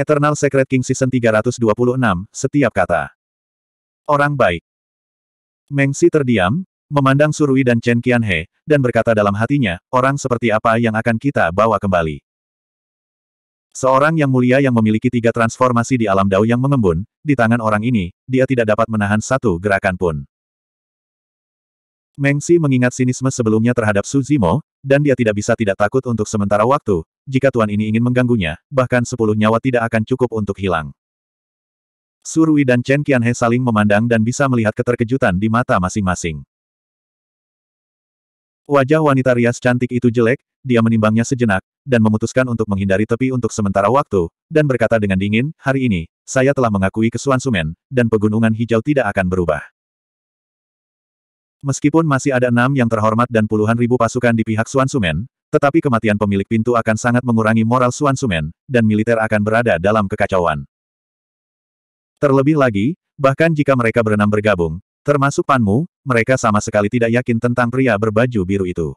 Eternal Secret King Season 326, setiap kata. Orang baik. Meng terdiam, memandang Surui dan Chen Qianhe, dan berkata dalam hatinya, orang seperti apa yang akan kita bawa kembali. Seorang yang mulia yang memiliki tiga transformasi di alam dao yang mengembun, di tangan orang ini, dia tidak dapat menahan satu gerakan pun. Meng mengingat sinisme sebelumnya terhadap Su Zimo, dan dia tidak bisa tidak takut untuk sementara waktu, jika tuan ini ingin mengganggunya, bahkan sepuluh nyawa tidak akan cukup untuk hilang. Surui dan Chen Qianhe saling memandang dan bisa melihat keterkejutan di mata masing-masing. Wajah wanita rias cantik itu jelek, dia menimbangnya sejenak, dan memutuskan untuk menghindari tepi untuk sementara waktu, dan berkata dengan dingin, hari ini, saya telah mengakui sumen, dan pegunungan hijau tidak akan berubah. Meskipun masih ada enam yang terhormat dan puluhan ribu pasukan di pihak Suansumen, tetapi kematian pemilik pintu akan sangat mengurangi moral Suan Sumen, dan militer akan berada dalam kekacauan. Terlebih lagi, bahkan jika mereka berenam bergabung, termasuk Panmu, mereka sama sekali tidak yakin tentang pria berbaju biru itu.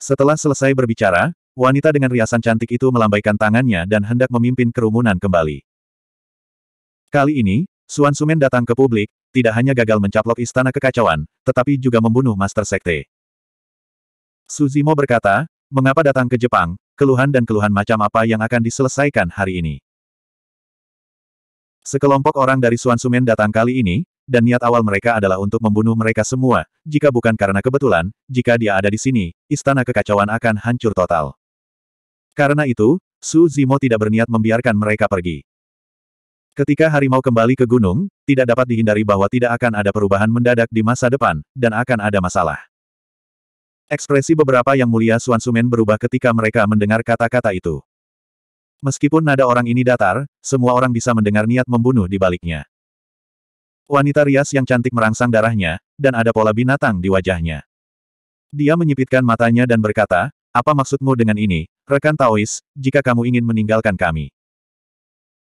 Setelah selesai berbicara, wanita dengan riasan cantik itu melambaikan tangannya dan hendak memimpin kerumunan kembali. Kali ini, Suan Sumen datang ke publik, tidak hanya gagal mencaplok istana kekacauan, tetapi juga membunuh Master Sekte. Suzimo berkata, mengapa datang ke Jepang, keluhan dan keluhan macam apa yang akan diselesaikan hari ini. Sekelompok orang dari Suansumen datang kali ini, dan niat awal mereka adalah untuk membunuh mereka semua, jika bukan karena kebetulan, jika dia ada di sini, istana kekacauan akan hancur total. Karena itu, Su Zimo tidak berniat membiarkan mereka pergi. Ketika harimau kembali ke gunung, tidak dapat dihindari bahwa tidak akan ada perubahan mendadak di masa depan, dan akan ada masalah. Ekspresi beberapa yang mulia Suan Sumen berubah ketika mereka mendengar kata-kata itu. Meskipun nada orang ini datar, semua orang bisa mendengar niat membunuh di baliknya. Wanita rias yang cantik merangsang darahnya, dan ada pola binatang di wajahnya. Dia menyipitkan matanya dan berkata, apa maksudmu dengan ini, rekan Taois, jika kamu ingin meninggalkan kami?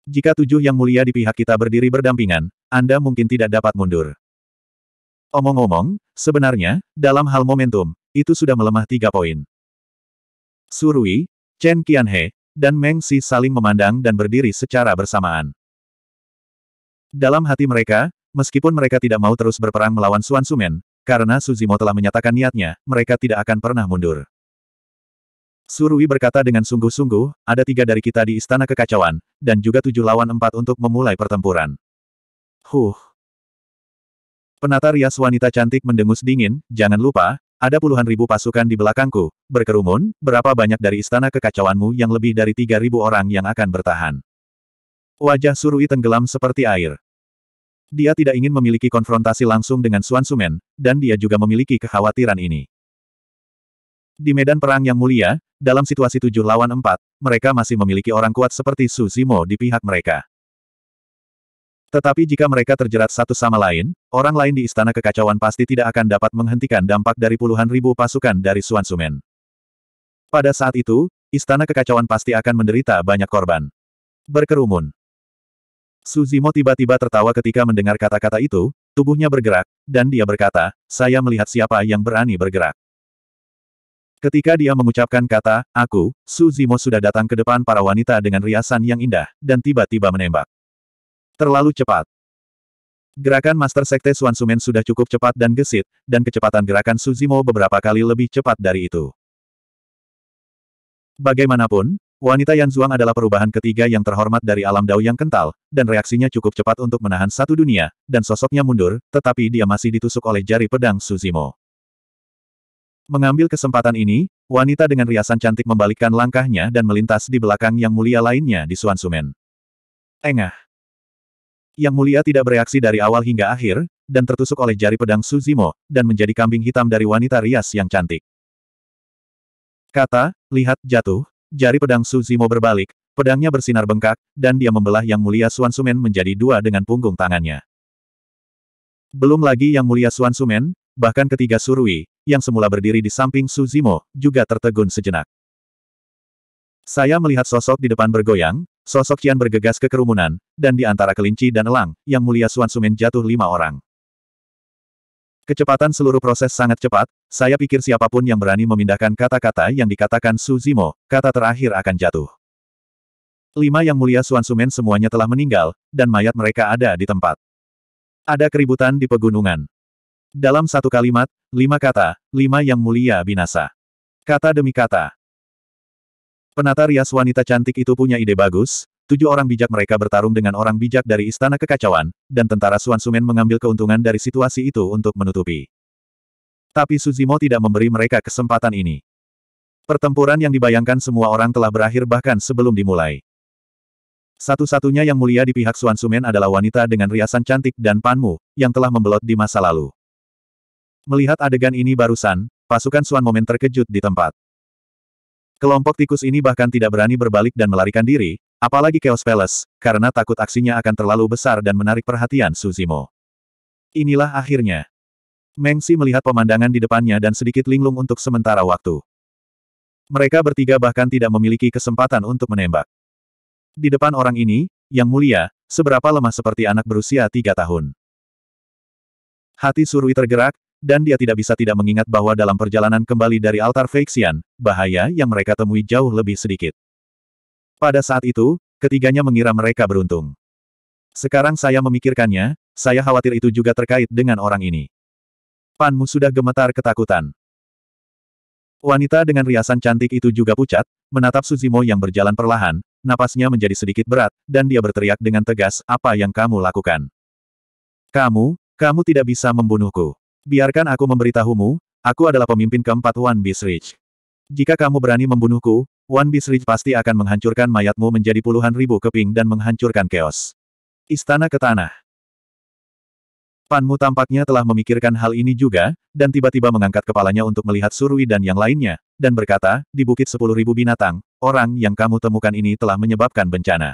Jika tujuh yang mulia di pihak kita berdiri berdampingan, Anda mungkin tidak dapat mundur. Omong-omong, sebenarnya, dalam hal momentum, itu sudah melemah tiga poin. Surui, Chen Qianhe, dan Meng Xi saling memandang dan berdiri secara bersamaan. Dalam hati mereka, meskipun mereka tidak mau terus berperang melawan Suan Sumen, karena Suzimo telah menyatakan niatnya, mereka tidak akan pernah mundur. Surui berkata dengan sungguh-sungguh, ada tiga dari kita di Istana Kekacauan, dan juga tujuh lawan empat untuk memulai pertempuran. Huh. Penata rias wanita cantik mendengus dingin, jangan lupa, ada puluhan ribu pasukan di belakangku, berkerumun, berapa banyak dari istana kekacauanmu yang lebih dari tiga ribu orang yang akan bertahan. Wajah Surui tenggelam seperti air. Dia tidak ingin memiliki konfrontasi langsung dengan Suan Sumen, dan dia juga memiliki kekhawatiran ini. Di medan perang yang mulia, dalam situasi tujuh lawan empat, mereka masih memiliki orang kuat seperti Su Zimo di pihak mereka. Tetapi jika mereka terjerat satu sama lain, orang lain di istana kekacauan pasti tidak akan dapat menghentikan dampak dari puluhan ribu pasukan dari Suan Sumen. Pada saat itu, istana kekacauan pasti akan menderita banyak korban. Berkerumun. Suzimo tiba-tiba tertawa ketika mendengar kata-kata itu, tubuhnya bergerak, dan dia berkata, saya melihat siapa yang berani bergerak. Ketika dia mengucapkan kata, aku, Suzimo sudah datang ke depan para wanita dengan riasan yang indah, dan tiba-tiba menembak. Terlalu cepat. Gerakan Master Sekte Suansumen sudah cukup cepat dan gesit, dan kecepatan gerakan Suzimo beberapa kali lebih cepat dari itu. Bagaimanapun, wanita Yan Zhuang adalah perubahan ketiga yang terhormat dari alam dao yang kental, dan reaksinya cukup cepat untuk menahan satu dunia, dan sosoknya mundur, tetapi dia masih ditusuk oleh jari pedang Suzimo. Mengambil kesempatan ini, wanita dengan riasan cantik membalikkan langkahnya dan melintas di belakang yang mulia lainnya di Suansumen. Engah. Yang mulia tidak bereaksi dari awal hingga akhir, dan tertusuk oleh jari pedang Suzimo, dan menjadi kambing hitam dari wanita rias yang cantik. Kata, lihat jatuh, jari pedang Suzimo berbalik, pedangnya bersinar bengkak, dan dia membelah Yang Mulia Suan Sumen menjadi dua dengan punggung tangannya. Belum lagi Yang Mulia Suan Sumen, bahkan ketiga Surui, yang semula berdiri di samping Suzimo, juga tertegun sejenak. Saya melihat sosok di depan bergoyang, sosok Qian bergegas ke kerumunan, dan di antara kelinci dan elang, yang mulia Suan Sumen jatuh lima orang. Kecepatan seluruh proses sangat cepat, saya pikir siapapun yang berani memindahkan kata-kata yang dikatakan Su Zimo, kata terakhir akan jatuh. Lima yang mulia Suan Sumen semuanya telah meninggal, dan mayat mereka ada di tempat. Ada keributan di pegunungan. Dalam satu kalimat, lima kata, lima yang mulia binasa. Kata demi kata. Penata rias wanita cantik itu punya ide bagus, tujuh orang bijak mereka bertarung dengan orang bijak dari Istana Kekacauan, dan tentara Suan Sumen mengambil keuntungan dari situasi itu untuk menutupi. Tapi Suzimo tidak memberi mereka kesempatan ini. Pertempuran yang dibayangkan semua orang telah berakhir bahkan sebelum dimulai. Satu-satunya yang mulia di pihak Suan Sumen adalah wanita dengan riasan cantik dan Panmu, yang telah membelot di masa lalu. Melihat adegan ini barusan, pasukan Suan Momen terkejut di tempat. Kelompok tikus ini bahkan tidak berani berbalik dan melarikan diri, apalagi Chaos Palace, karena takut aksinya akan terlalu besar dan menarik perhatian Suzimo. Inilah akhirnya. Mengsi melihat pemandangan di depannya dan sedikit linglung untuk sementara waktu. Mereka bertiga bahkan tidak memiliki kesempatan untuk menembak. Di depan orang ini, yang mulia, seberapa lemah seperti anak berusia tiga tahun. Hati Surui tergerak, dan dia tidak bisa tidak mengingat bahwa dalam perjalanan kembali dari altar Feixian, bahaya yang mereka temui jauh lebih sedikit. Pada saat itu, ketiganya mengira mereka beruntung. Sekarang saya memikirkannya, saya khawatir itu juga terkait dengan orang ini. Panmu sudah gemetar ketakutan. Wanita dengan riasan cantik itu juga pucat, menatap Suzimo yang berjalan perlahan, napasnya menjadi sedikit berat, dan dia berteriak dengan tegas, apa yang kamu lakukan? Kamu, kamu tidak bisa membunuhku. Biarkan aku memberitahumu, aku adalah pemimpin keempat Wan Beast Ridge. Jika kamu berani membunuhku, Wan Beast Ridge pasti akan menghancurkan mayatmu menjadi puluhan ribu keping dan menghancurkan keos. Istana ke tanah. Panmu tampaknya telah memikirkan hal ini juga, dan tiba-tiba mengangkat kepalanya untuk melihat Surui dan yang lainnya, dan berkata, di bukit sepuluh ribu binatang, orang yang kamu temukan ini telah menyebabkan bencana.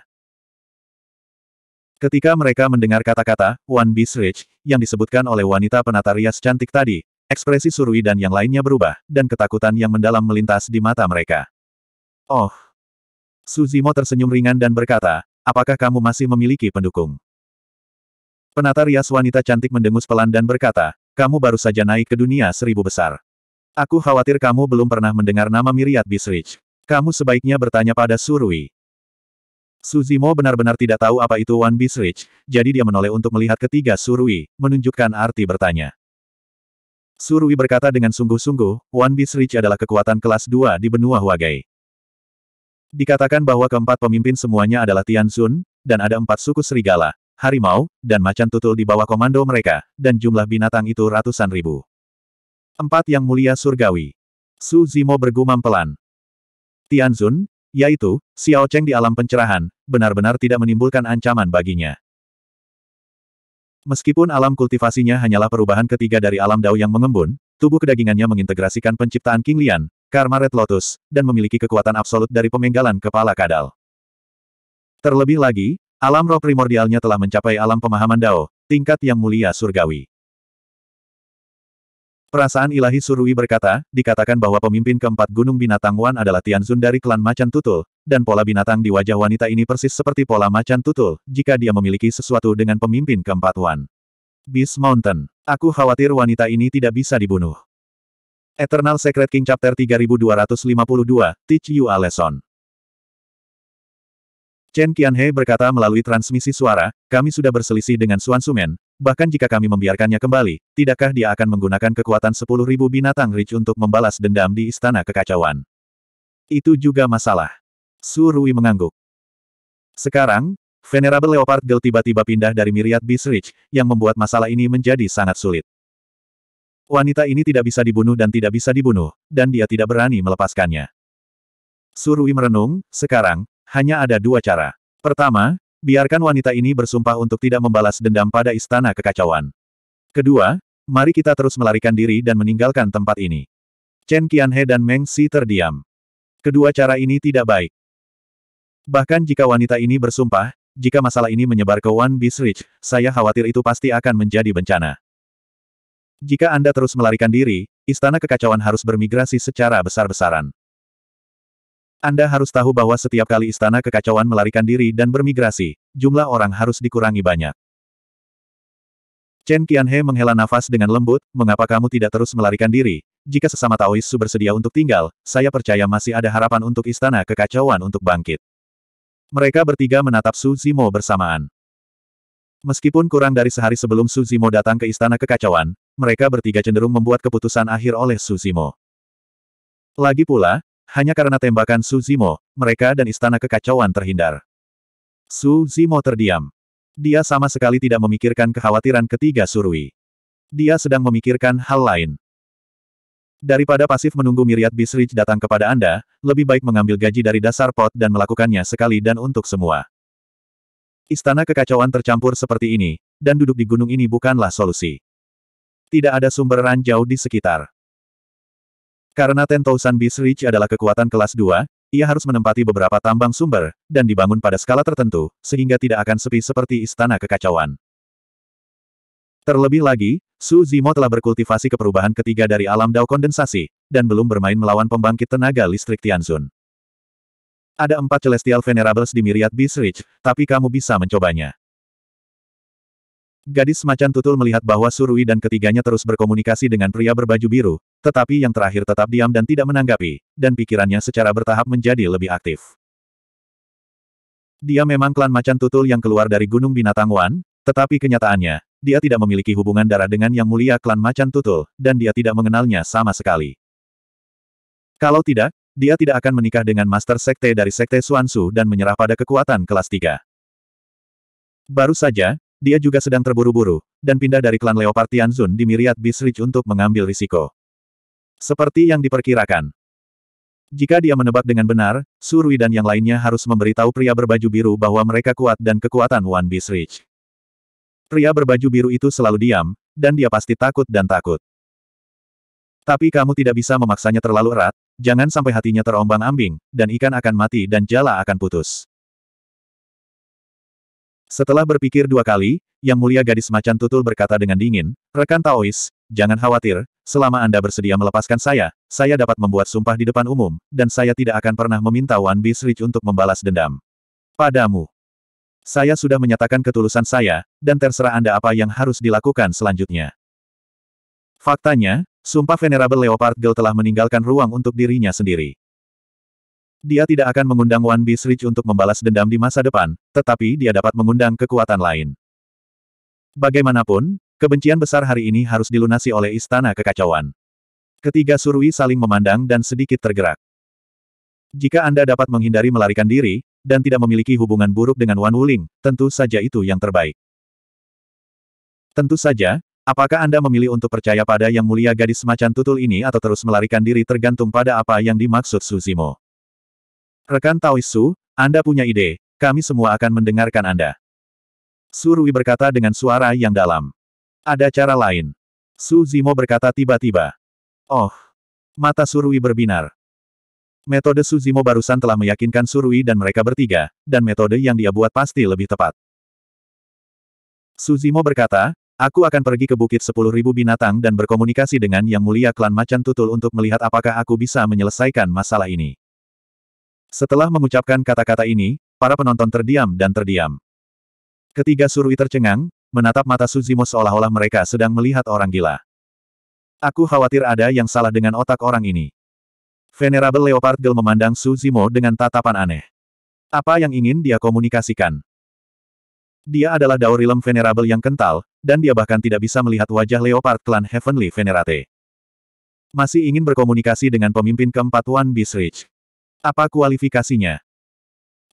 Ketika mereka mendengar kata-kata, One Beast Rich, yang disebutkan oleh wanita penata rias cantik tadi, ekspresi Surui dan yang lainnya berubah, dan ketakutan yang mendalam melintas di mata mereka. Oh! Suzimo tersenyum ringan dan berkata, apakah kamu masih memiliki pendukung? Penata rias wanita cantik mendengus pelan dan berkata, kamu baru saja naik ke dunia seribu besar. Aku khawatir kamu belum pernah mendengar nama Miriat Bisrich. Kamu sebaiknya bertanya pada Surui. Suzimo benar-benar tidak tahu apa itu One Beast Rich, jadi dia menoleh untuk melihat ketiga Surui, menunjukkan arti bertanya. Surui berkata dengan sungguh-sungguh, One Beast Rich adalah kekuatan kelas 2 di benua Huagai. Dikatakan bahwa keempat pemimpin semuanya adalah Tianzun, dan ada empat suku serigala, harimau, dan macan tutul di bawah komando mereka, dan jumlah binatang itu ratusan ribu. Empat yang mulia surgawi. Su Zimo bergumam pelan. Tianzun, yaitu, Xiao Cheng di alam pencerahan, benar-benar tidak menimbulkan ancaman baginya. Meskipun alam kultivasinya hanyalah perubahan ketiga dari alam dao yang mengembun, tubuh kedagingannya mengintegrasikan penciptaan King Lian, Karma Red Lotus, dan memiliki kekuatan absolut dari pemenggalan kepala kadal. Terlebih lagi, alam roh primordialnya telah mencapai alam pemahaman Dao, tingkat yang mulia surgawi. Perasaan ilahi Surui berkata, dikatakan bahwa pemimpin keempat gunung binatang Wan adalah Tianzun dari klan macan tutul, dan pola binatang di wajah wanita ini persis seperti pola macan tutul, jika dia memiliki sesuatu dengan pemimpin keempat Wan. Beast Mountain. Aku khawatir wanita ini tidak bisa dibunuh. Eternal Secret King Chapter 3252, Teach You a Lesson. Chen Qianhe berkata melalui transmisi suara, kami sudah berselisih dengan Suan Sumen, Bahkan jika kami membiarkannya kembali, tidakkah dia akan menggunakan kekuatan sepuluh ribu binatang Rich untuk membalas dendam di Istana Kekacauan? Itu juga masalah. Surui mengangguk. Sekarang, Venerable Leopard Girl tiba-tiba pindah dari Myriad Beast Rich, yang membuat masalah ini menjadi sangat sulit. Wanita ini tidak bisa dibunuh dan tidak bisa dibunuh, dan dia tidak berani melepaskannya. Surui merenung, sekarang, hanya ada dua cara. Pertama, Biarkan wanita ini bersumpah untuk tidak membalas dendam pada istana kekacauan. Kedua, mari kita terus melarikan diri dan meninggalkan tempat ini. Chen Qianhe dan Meng Xi terdiam. Kedua cara ini tidak baik. Bahkan jika wanita ini bersumpah, jika masalah ini menyebar ke One Beast Ridge, saya khawatir itu pasti akan menjadi bencana. Jika Anda terus melarikan diri, istana kekacauan harus bermigrasi secara besar-besaran. Anda harus tahu bahwa setiap kali istana kekacauan melarikan diri dan bermigrasi, jumlah orang harus dikurangi banyak. Chen Qianhe menghela nafas dengan lembut, mengapa kamu tidak terus melarikan diri? Jika sesama Taois bersedia untuk tinggal, saya percaya masih ada harapan untuk istana kekacauan untuk bangkit. Mereka bertiga menatap Su Zimo bersamaan. Meskipun kurang dari sehari sebelum Su Zimo datang ke istana kekacauan, mereka bertiga cenderung membuat keputusan akhir oleh Su Zimo. Lagi pula, hanya karena tembakan Su Zimo, mereka dan istana kekacauan terhindar. Su Zimo terdiam. Dia sama sekali tidak memikirkan kekhawatiran ketiga Surui. Dia sedang memikirkan hal lain. Daripada pasif menunggu Miriat Bisrich datang kepada Anda, lebih baik mengambil gaji dari dasar pot dan melakukannya sekali dan untuk semua. Istana kekacauan tercampur seperti ini, dan duduk di gunung ini bukanlah solusi. Tidak ada sumber ranjau di sekitar. Karena tento Beast Reach adalah kekuatan kelas 2, ia harus menempati beberapa tambang sumber, dan dibangun pada skala tertentu, sehingga tidak akan sepi seperti istana kekacauan. Terlebih lagi, Su Zimo telah berkultivasi ke perubahan ketiga dari alam dao kondensasi, dan belum bermain melawan pembangkit tenaga listrik Tianzun. Ada empat Celestial Venerables di Myriad Beast Reach, tapi kamu bisa mencobanya. Gadis macan tutul melihat bahwa Surui dan ketiganya terus berkomunikasi dengan pria berbaju biru, tetapi yang terakhir tetap diam dan tidak menanggapi, dan pikirannya secara bertahap menjadi lebih aktif. Dia memang klan macan tutul yang keluar dari Gunung Binatang Wan, tetapi kenyataannya, dia tidak memiliki hubungan darah dengan yang mulia klan macan tutul, dan dia tidak mengenalnya sama sekali. Kalau tidak, dia tidak akan menikah dengan Master Sekte dari Sekte Suansu dan menyerah pada kekuatan kelas 3. Baru saja, dia juga sedang terburu-buru, dan pindah dari klan Leopard Tianzun di Myriad Beast untuk mengambil risiko. Seperti yang diperkirakan. Jika dia menebak dengan benar, Surui dan yang lainnya harus memberitahu pria berbaju biru bahwa mereka kuat dan kekuatan Wan Beast Pria berbaju biru itu selalu diam, dan dia pasti takut dan takut. Tapi kamu tidak bisa memaksanya terlalu erat, jangan sampai hatinya terombang-ambing, dan ikan akan mati dan jala akan putus. Setelah berpikir dua kali, Yang Mulia Gadis Macan Tutul berkata dengan dingin, Rekan Taois, jangan khawatir, selama Anda bersedia melepaskan saya, saya dapat membuat sumpah di depan umum, dan saya tidak akan pernah meminta Wan Beast untuk membalas dendam. Padamu. Saya sudah menyatakan ketulusan saya, dan terserah Anda apa yang harus dilakukan selanjutnya. Faktanya, sumpah Venerable Leopard Girl telah meninggalkan ruang untuk dirinya sendiri. Dia tidak akan mengundang Wan Beast untuk membalas dendam di masa depan, tetapi dia dapat mengundang kekuatan lain. Bagaimanapun, kebencian besar hari ini harus dilunasi oleh Istana Kekacauan. Ketiga surui saling memandang dan sedikit tergerak. Jika Anda dapat menghindari melarikan diri, dan tidak memiliki hubungan buruk dengan Wan Wuling, tentu saja itu yang terbaik. Tentu saja, apakah Anda memilih untuk percaya pada yang mulia gadis semacam tutul ini atau terus melarikan diri tergantung pada apa yang dimaksud Suzimo. Rekan Taoisu, Anda punya ide, kami semua akan mendengarkan Anda. Surui berkata dengan suara yang dalam. Ada cara lain. Su Zimo berkata tiba-tiba. Oh. Mata Surui berbinar. Metode Su Zimo barusan telah meyakinkan Surui dan mereka bertiga, dan metode yang dia buat pasti lebih tepat. Suzimo berkata, Aku akan pergi ke Bukit Sepuluh Ribu Binatang dan berkomunikasi dengan Yang Mulia Klan Macan Tutul untuk melihat apakah aku bisa menyelesaikan masalah ini. Setelah mengucapkan kata-kata ini, para penonton terdiam dan terdiam. Ketiga surui tercengang, menatap mata Suzimo seolah-olah mereka sedang melihat orang gila. Aku khawatir ada yang salah dengan otak orang ini. Venerable Leopard Girl memandang Suzimo dengan tatapan aneh. Apa yang ingin dia komunikasikan? Dia adalah Daurilem Venerable yang kental, dan dia bahkan tidak bisa melihat wajah Leopard Clan Heavenly Venerate. Masih ingin berkomunikasi dengan pemimpin keempat One Beast Ridge. Apa kualifikasinya?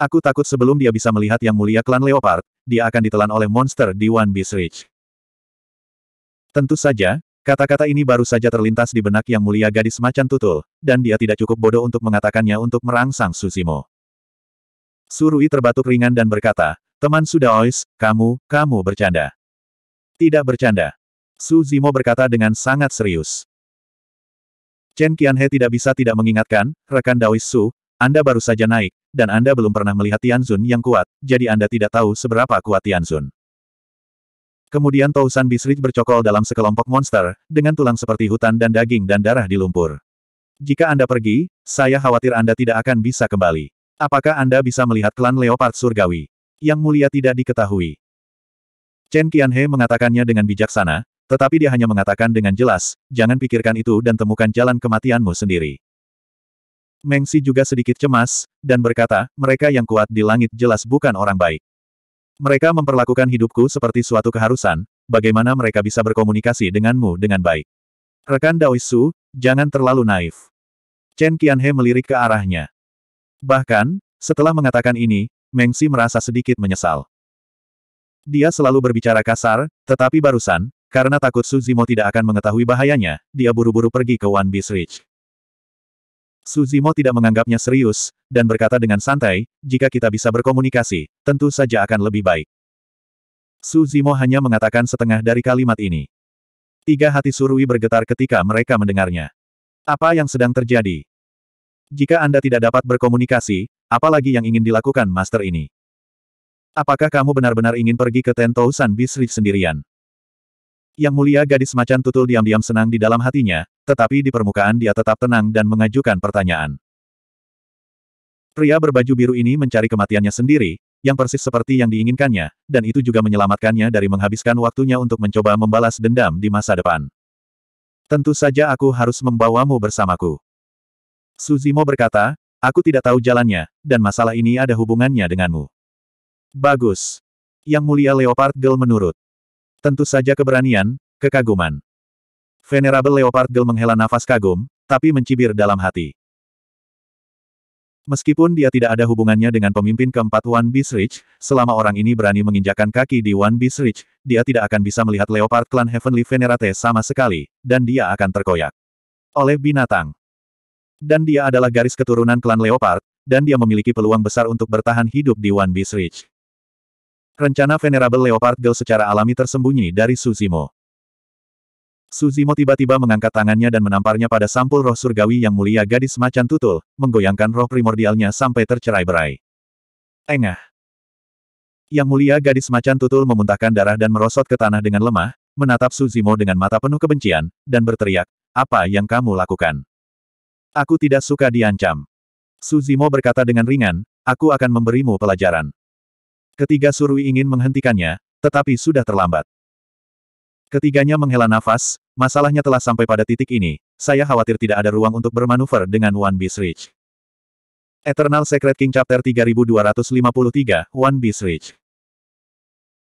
Aku takut sebelum dia bisa melihat yang mulia klan Leopard, dia akan ditelan oleh monster di One Beast Ridge. Tentu saja, kata-kata ini baru saja terlintas di benak yang mulia gadis macan tutul, dan dia tidak cukup bodoh untuk mengatakannya untuk merangsang Susimo. Surui terbatuk ringan dan berkata, Teman sudah ois, kamu, kamu bercanda. Tidak bercanda. Suzimo berkata dengan sangat serius. Chen Qianhe tidak bisa tidak mengingatkan, rekan Daois Su, anda baru saja naik, dan Anda belum pernah melihat Tianzun yang kuat, jadi Anda tidak tahu seberapa kuat Tianzun. Kemudian Tousan Bisrich bercokol dalam sekelompok monster, dengan tulang seperti hutan dan daging dan darah di lumpur. Jika Anda pergi, saya khawatir Anda tidak akan bisa kembali. Apakah Anda bisa melihat klan Leopard Surgawi? Yang mulia tidak diketahui. Chen Qianhe mengatakannya dengan bijaksana, tetapi dia hanya mengatakan dengan jelas, jangan pikirkan itu dan temukan jalan kematianmu sendiri. Meng juga sedikit cemas, dan berkata, mereka yang kuat di langit jelas bukan orang baik. Mereka memperlakukan hidupku seperti suatu keharusan, bagaimana mereka bisa berkomunikasi denganmu dengan baik. Rekan Daoisu, jangan terlalu naif. Chen Qianhe melirik ke arahnya. Bahkan, setelah mengatakan ini, Meng merasa sedikit menyesal. Dia selalu berbicara kasar, tetapi barusan, karena takut Su Zimo tidak akan mengetahui bahayanya, dia buru-buru pergi ke One Beast Ridge. Suzimo tidak menganggapnya serius, dan berkata dengan santai, jika kita bisa berkomunikasi, tentu saja akan lebih baik. Suzimo hanya mengatakan setengah dari kalimat ini. Tiga hati Surui bergetar ketika mereka mendengarnya. Apa yang sedang terjadi? Jika Anda tidak dapat berkomunikasi, apalagi yang ingin dilakukan master ini? Apakah kamu benar-benar ingin pergi ke Tentousan Bisri sendirian? Yang mulia gadis macan tutul diam-diam senang di dalam hatinya, tetapi di permukaan dia tetap tenang dan mengajukan pertanyaan. Pria berbaju biru ini mencari kematiannya sendiri, yang persis seperti yang diinginkannya, dan itu juga menyelamatkannya dari menghabiskan waktunya untuk mencoba membalas dendam di masa depan. Tentu saja aku harus membawamu bersamaku. Suzimo berkata, aku tidak tahu jalannya, dan masalah ini ada hubungannya denganmu. Bagus. Yang mulia Leopard Girl menurut. Tentu saja keberanian, kekaguman. Venerable Leopard Girl menghela nafas kagum, tapi mencibir dalam hati. Meskipun dia tidak ada hubungannya dengan pemimpin keempat One Beast Ridge, selama orang ini berani menginjakan kaki di One Beast Ridge, dia tidak akan bisa melihat Leopard Clan Heavenly Venerate sama sekali, dan dia akan terkoyak oleh binatang. Dan dia adalah garis keturunan klan Leopard, dan dia memiliki peluang besar untuk bertahan hidup di One Beast Ridge. Rencana Venerable Leopard Girl secara alami tersembunyi dari Suzimo. Suzimo tiba-tiba mengangkat tangannya dan menamparnya pada sampul roh surgawi yang mulia gadis macan tutul, menggoyangkan roh primordialnya sampai tercerai-berai. Engah. Yang mulia gadis macan tutul memuntahkan darah dan merosot ke tanah dengan lemah, menatap Suzimo dengan mata penuh kebencian, dan berteriak, apa yang kamu lakukan? Aku tidak suka diancam. Suzimo berkata dengan ringan, aku akan memberimu pelajaran. Ketiga surui ingin menghentikannya, tetapi sudah terlambat. Ketiganya menghela nafas, masalahnya telah sampai pada titik ini, saya khawatir tidak ada ruang untuk bermanuver dengan One Beast Ridge. Eternal Secret King Chapter 3253, One Beast Ridge.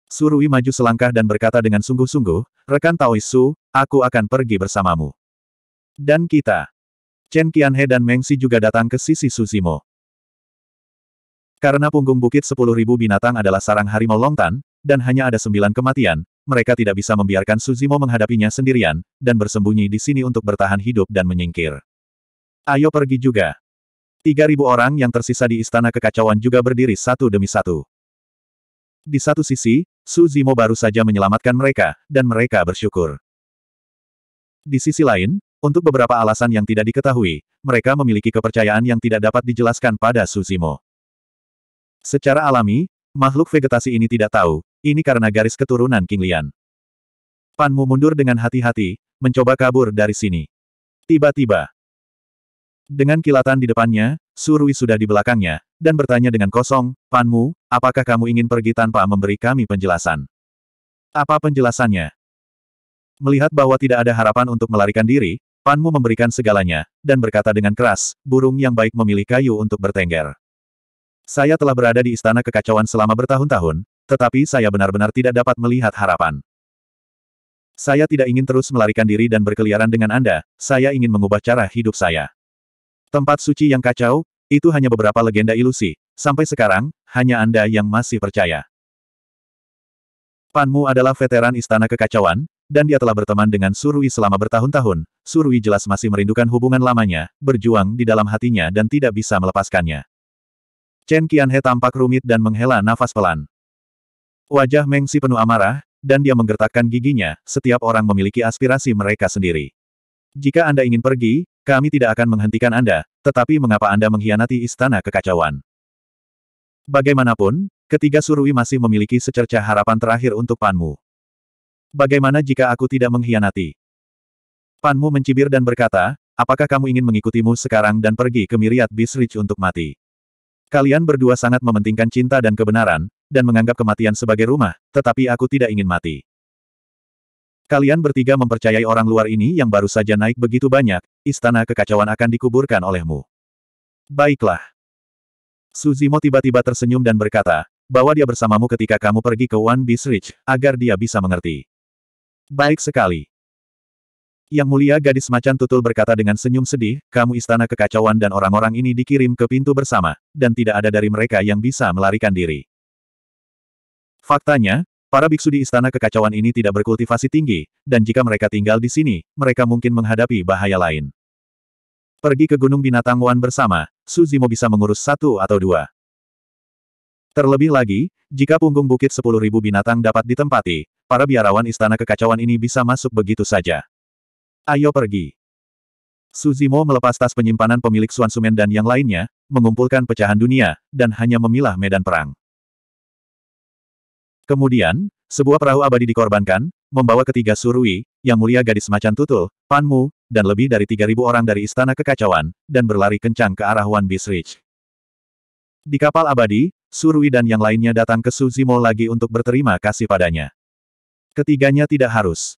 Surui maju selangkah dan berkata dengan sungguh-sungguh, rekan Taoisu, aku akan pergi bersamamu. Dan kita. Chen Qianhe dan Meng juga datang ke sisi Suzimo. Karena punggung bukit 10.000 binatang adalah sarang harimau longtan, dan hanya ada sembilan kematian, mereka tidak bisa membiarkan Suzimo menghadapinya sendirian, dan bersembunyi di sini untuk bertahan hidup dan menyingkir. Ayo pergi juga. 3.000 orang yang tersisa di istana kekacauan juga berdiri satu demi satu. Di satu sisi, Suzimo baru saja menyelamatkan mereka, dan mereka bersyukur. Di sisi lain, untuk beberapa alasan yang tidak diketahui, mereka memiliki kepercayaan yang tidak dapat dijelaskan pada Suzimo. Secara alami, makhluk vegetasi ini tidak tahu, ini karena garis keturunan King Lian. Panmu mundur dengan hati-hati, mencoba kabur dari sini. Tiba-tiba, dengan kilatan di depannya, Surui sudah di belakangnya, dan bertanya dengan kosong, Panmu, apakah kamu ingin pergi tanpa memberi kami penjelasan? Apa penjelasannya? Melihat bahwa tidak ada harapan untuk melarikan diri, Panmu memberikan segalanya, dan berkata dengan keras, burung yang baik memilih kayu untuk bertengger. Saya telah berada di istana kekacauan selama bertahun-tahun, tetapi saya benar-benar tidak dapat melihat harapan. Saya tidak ingin terus melarikan diri dan berkeliaran dengan Anda, saya ingin mengubah cara hidup saya. Tempat suci yang kacau, itu hanya beberapa legenda ilusi, sampai sekarang, hanya Anda yang masih percaya. Panmu adalah veteran istana kekacauan, dan dia telah berteman dengan Surui selama bertahun-tahun. Surui jelas masih merindukan hubungan lamanya, berjuang di dalam hatinya dan tidak bisa melepaskannya. Chen Qianhe tampak rumit dan menghela nafas pelan. Wajah Meng Si penuh amarah, dan dia menggertakkan giginya, setiap orang memiliki aspirasi mereka sendiri. Jika Anda ingin pergi, kami tidak akan menghentikan Anda, tetapi mengapa Anda mengkhianati istana kekacauan? Bagaimanapun, ketiga surui masih memiliki secerca harapan terakhir untuk Panmu. Bagaimana jika aku tidak mengkhianati? Panmu mencibir dan berkata, apakah kamu ingin mengikutimu sekarang dan pergi ke Miriat Bisrich untuk mati? Kalian berdua sangat mementingkan cinta dan kebenaran, dan menganggap kematian sebagai rumah, tetapi aku tidak ingin mati. Kalian bertiga mempercayai orang luar ini yang baru saja naik begitu banyak, istana kekacauan akan dikuburkan olehmu. Baiklah. Suzimo tiba-tiba tersenyum dan berkata, bahwa dia bersamamu ketika kamu pergi ke One Beast Ridge, agar dia bisa mengerti. Baik sekali. Yang mulia gadis macan tutul berkata dengan senyum sedih, kamu istana kekacauan dan orang-orang ini dikirim ke pintu bersama, dan tidak ada dari mereka yang bisa melarikan diri. Faktanya, para biksu di istana kekacauan ini tidak berkultivasi tinggi, dan jika mereka tinggal di sini, mereka mungkin menghadapi bahaya lain. Pergi ke Gunung Binatang Wan bersama, Suzimo bisa mengurus satu atau dua. Terlebih lagi, jika punggung bukit sepuluh ribu binatang dapat ditempati, para biarawan istana kekacauan ini bisa masuk begitu saja. Ayo pergi. Suzimo melepas tas penyimpanan pemilik Sumen dan yang lainnya, mengumpulkan pecahan dunia, dan hanya memilah medan perang. Kemudian, sebuah perahu abadi dikorbankan, membawa ketiga surui, yang mulia gadis macan tutul, panmu, dan lebih dari 3.000 orang dari istana kekacauan, dan berlari kencang ke arah One Beast Ridge. Di kapal abadi, Surui dan yang lainnya datang ke Suzimo lagi untuk berterima kasih padanya. Ketiganya tidak harus.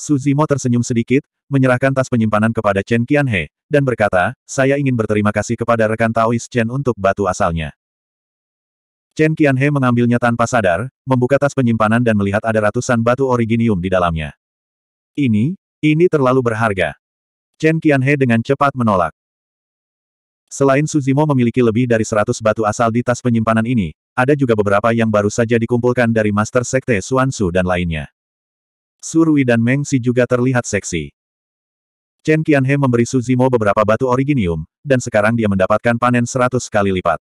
Suzimo tersenyum sedikit, menyerahkan tas penyimpanan kepada Chen Qianhe, dan berkata, saya ingin berterima kasih kepada rekan Taois Chen untuk batu asalnya. Chen Qianhe mengambilnya tanpa sadar, membuka tas penyimpanan dan melihat ada ratusan batu originium di dalamnya. Ini, ini terlalu berharga. Chen Qianhe dengan cepat menolak. Selain Suzimo memiliki lebih dari 100 batu asal di tas penyimpanan ini, ada juga beberapa yang baru saja dikumpulkan dari Master Sekte Suansu dan lainnya. Surui dan Mengsi juga terlihat seksi. Chen Qianhe memberi Suzimo beberapa batu originium, dan sekarang dia mendapatkan panen seratus kali lipat.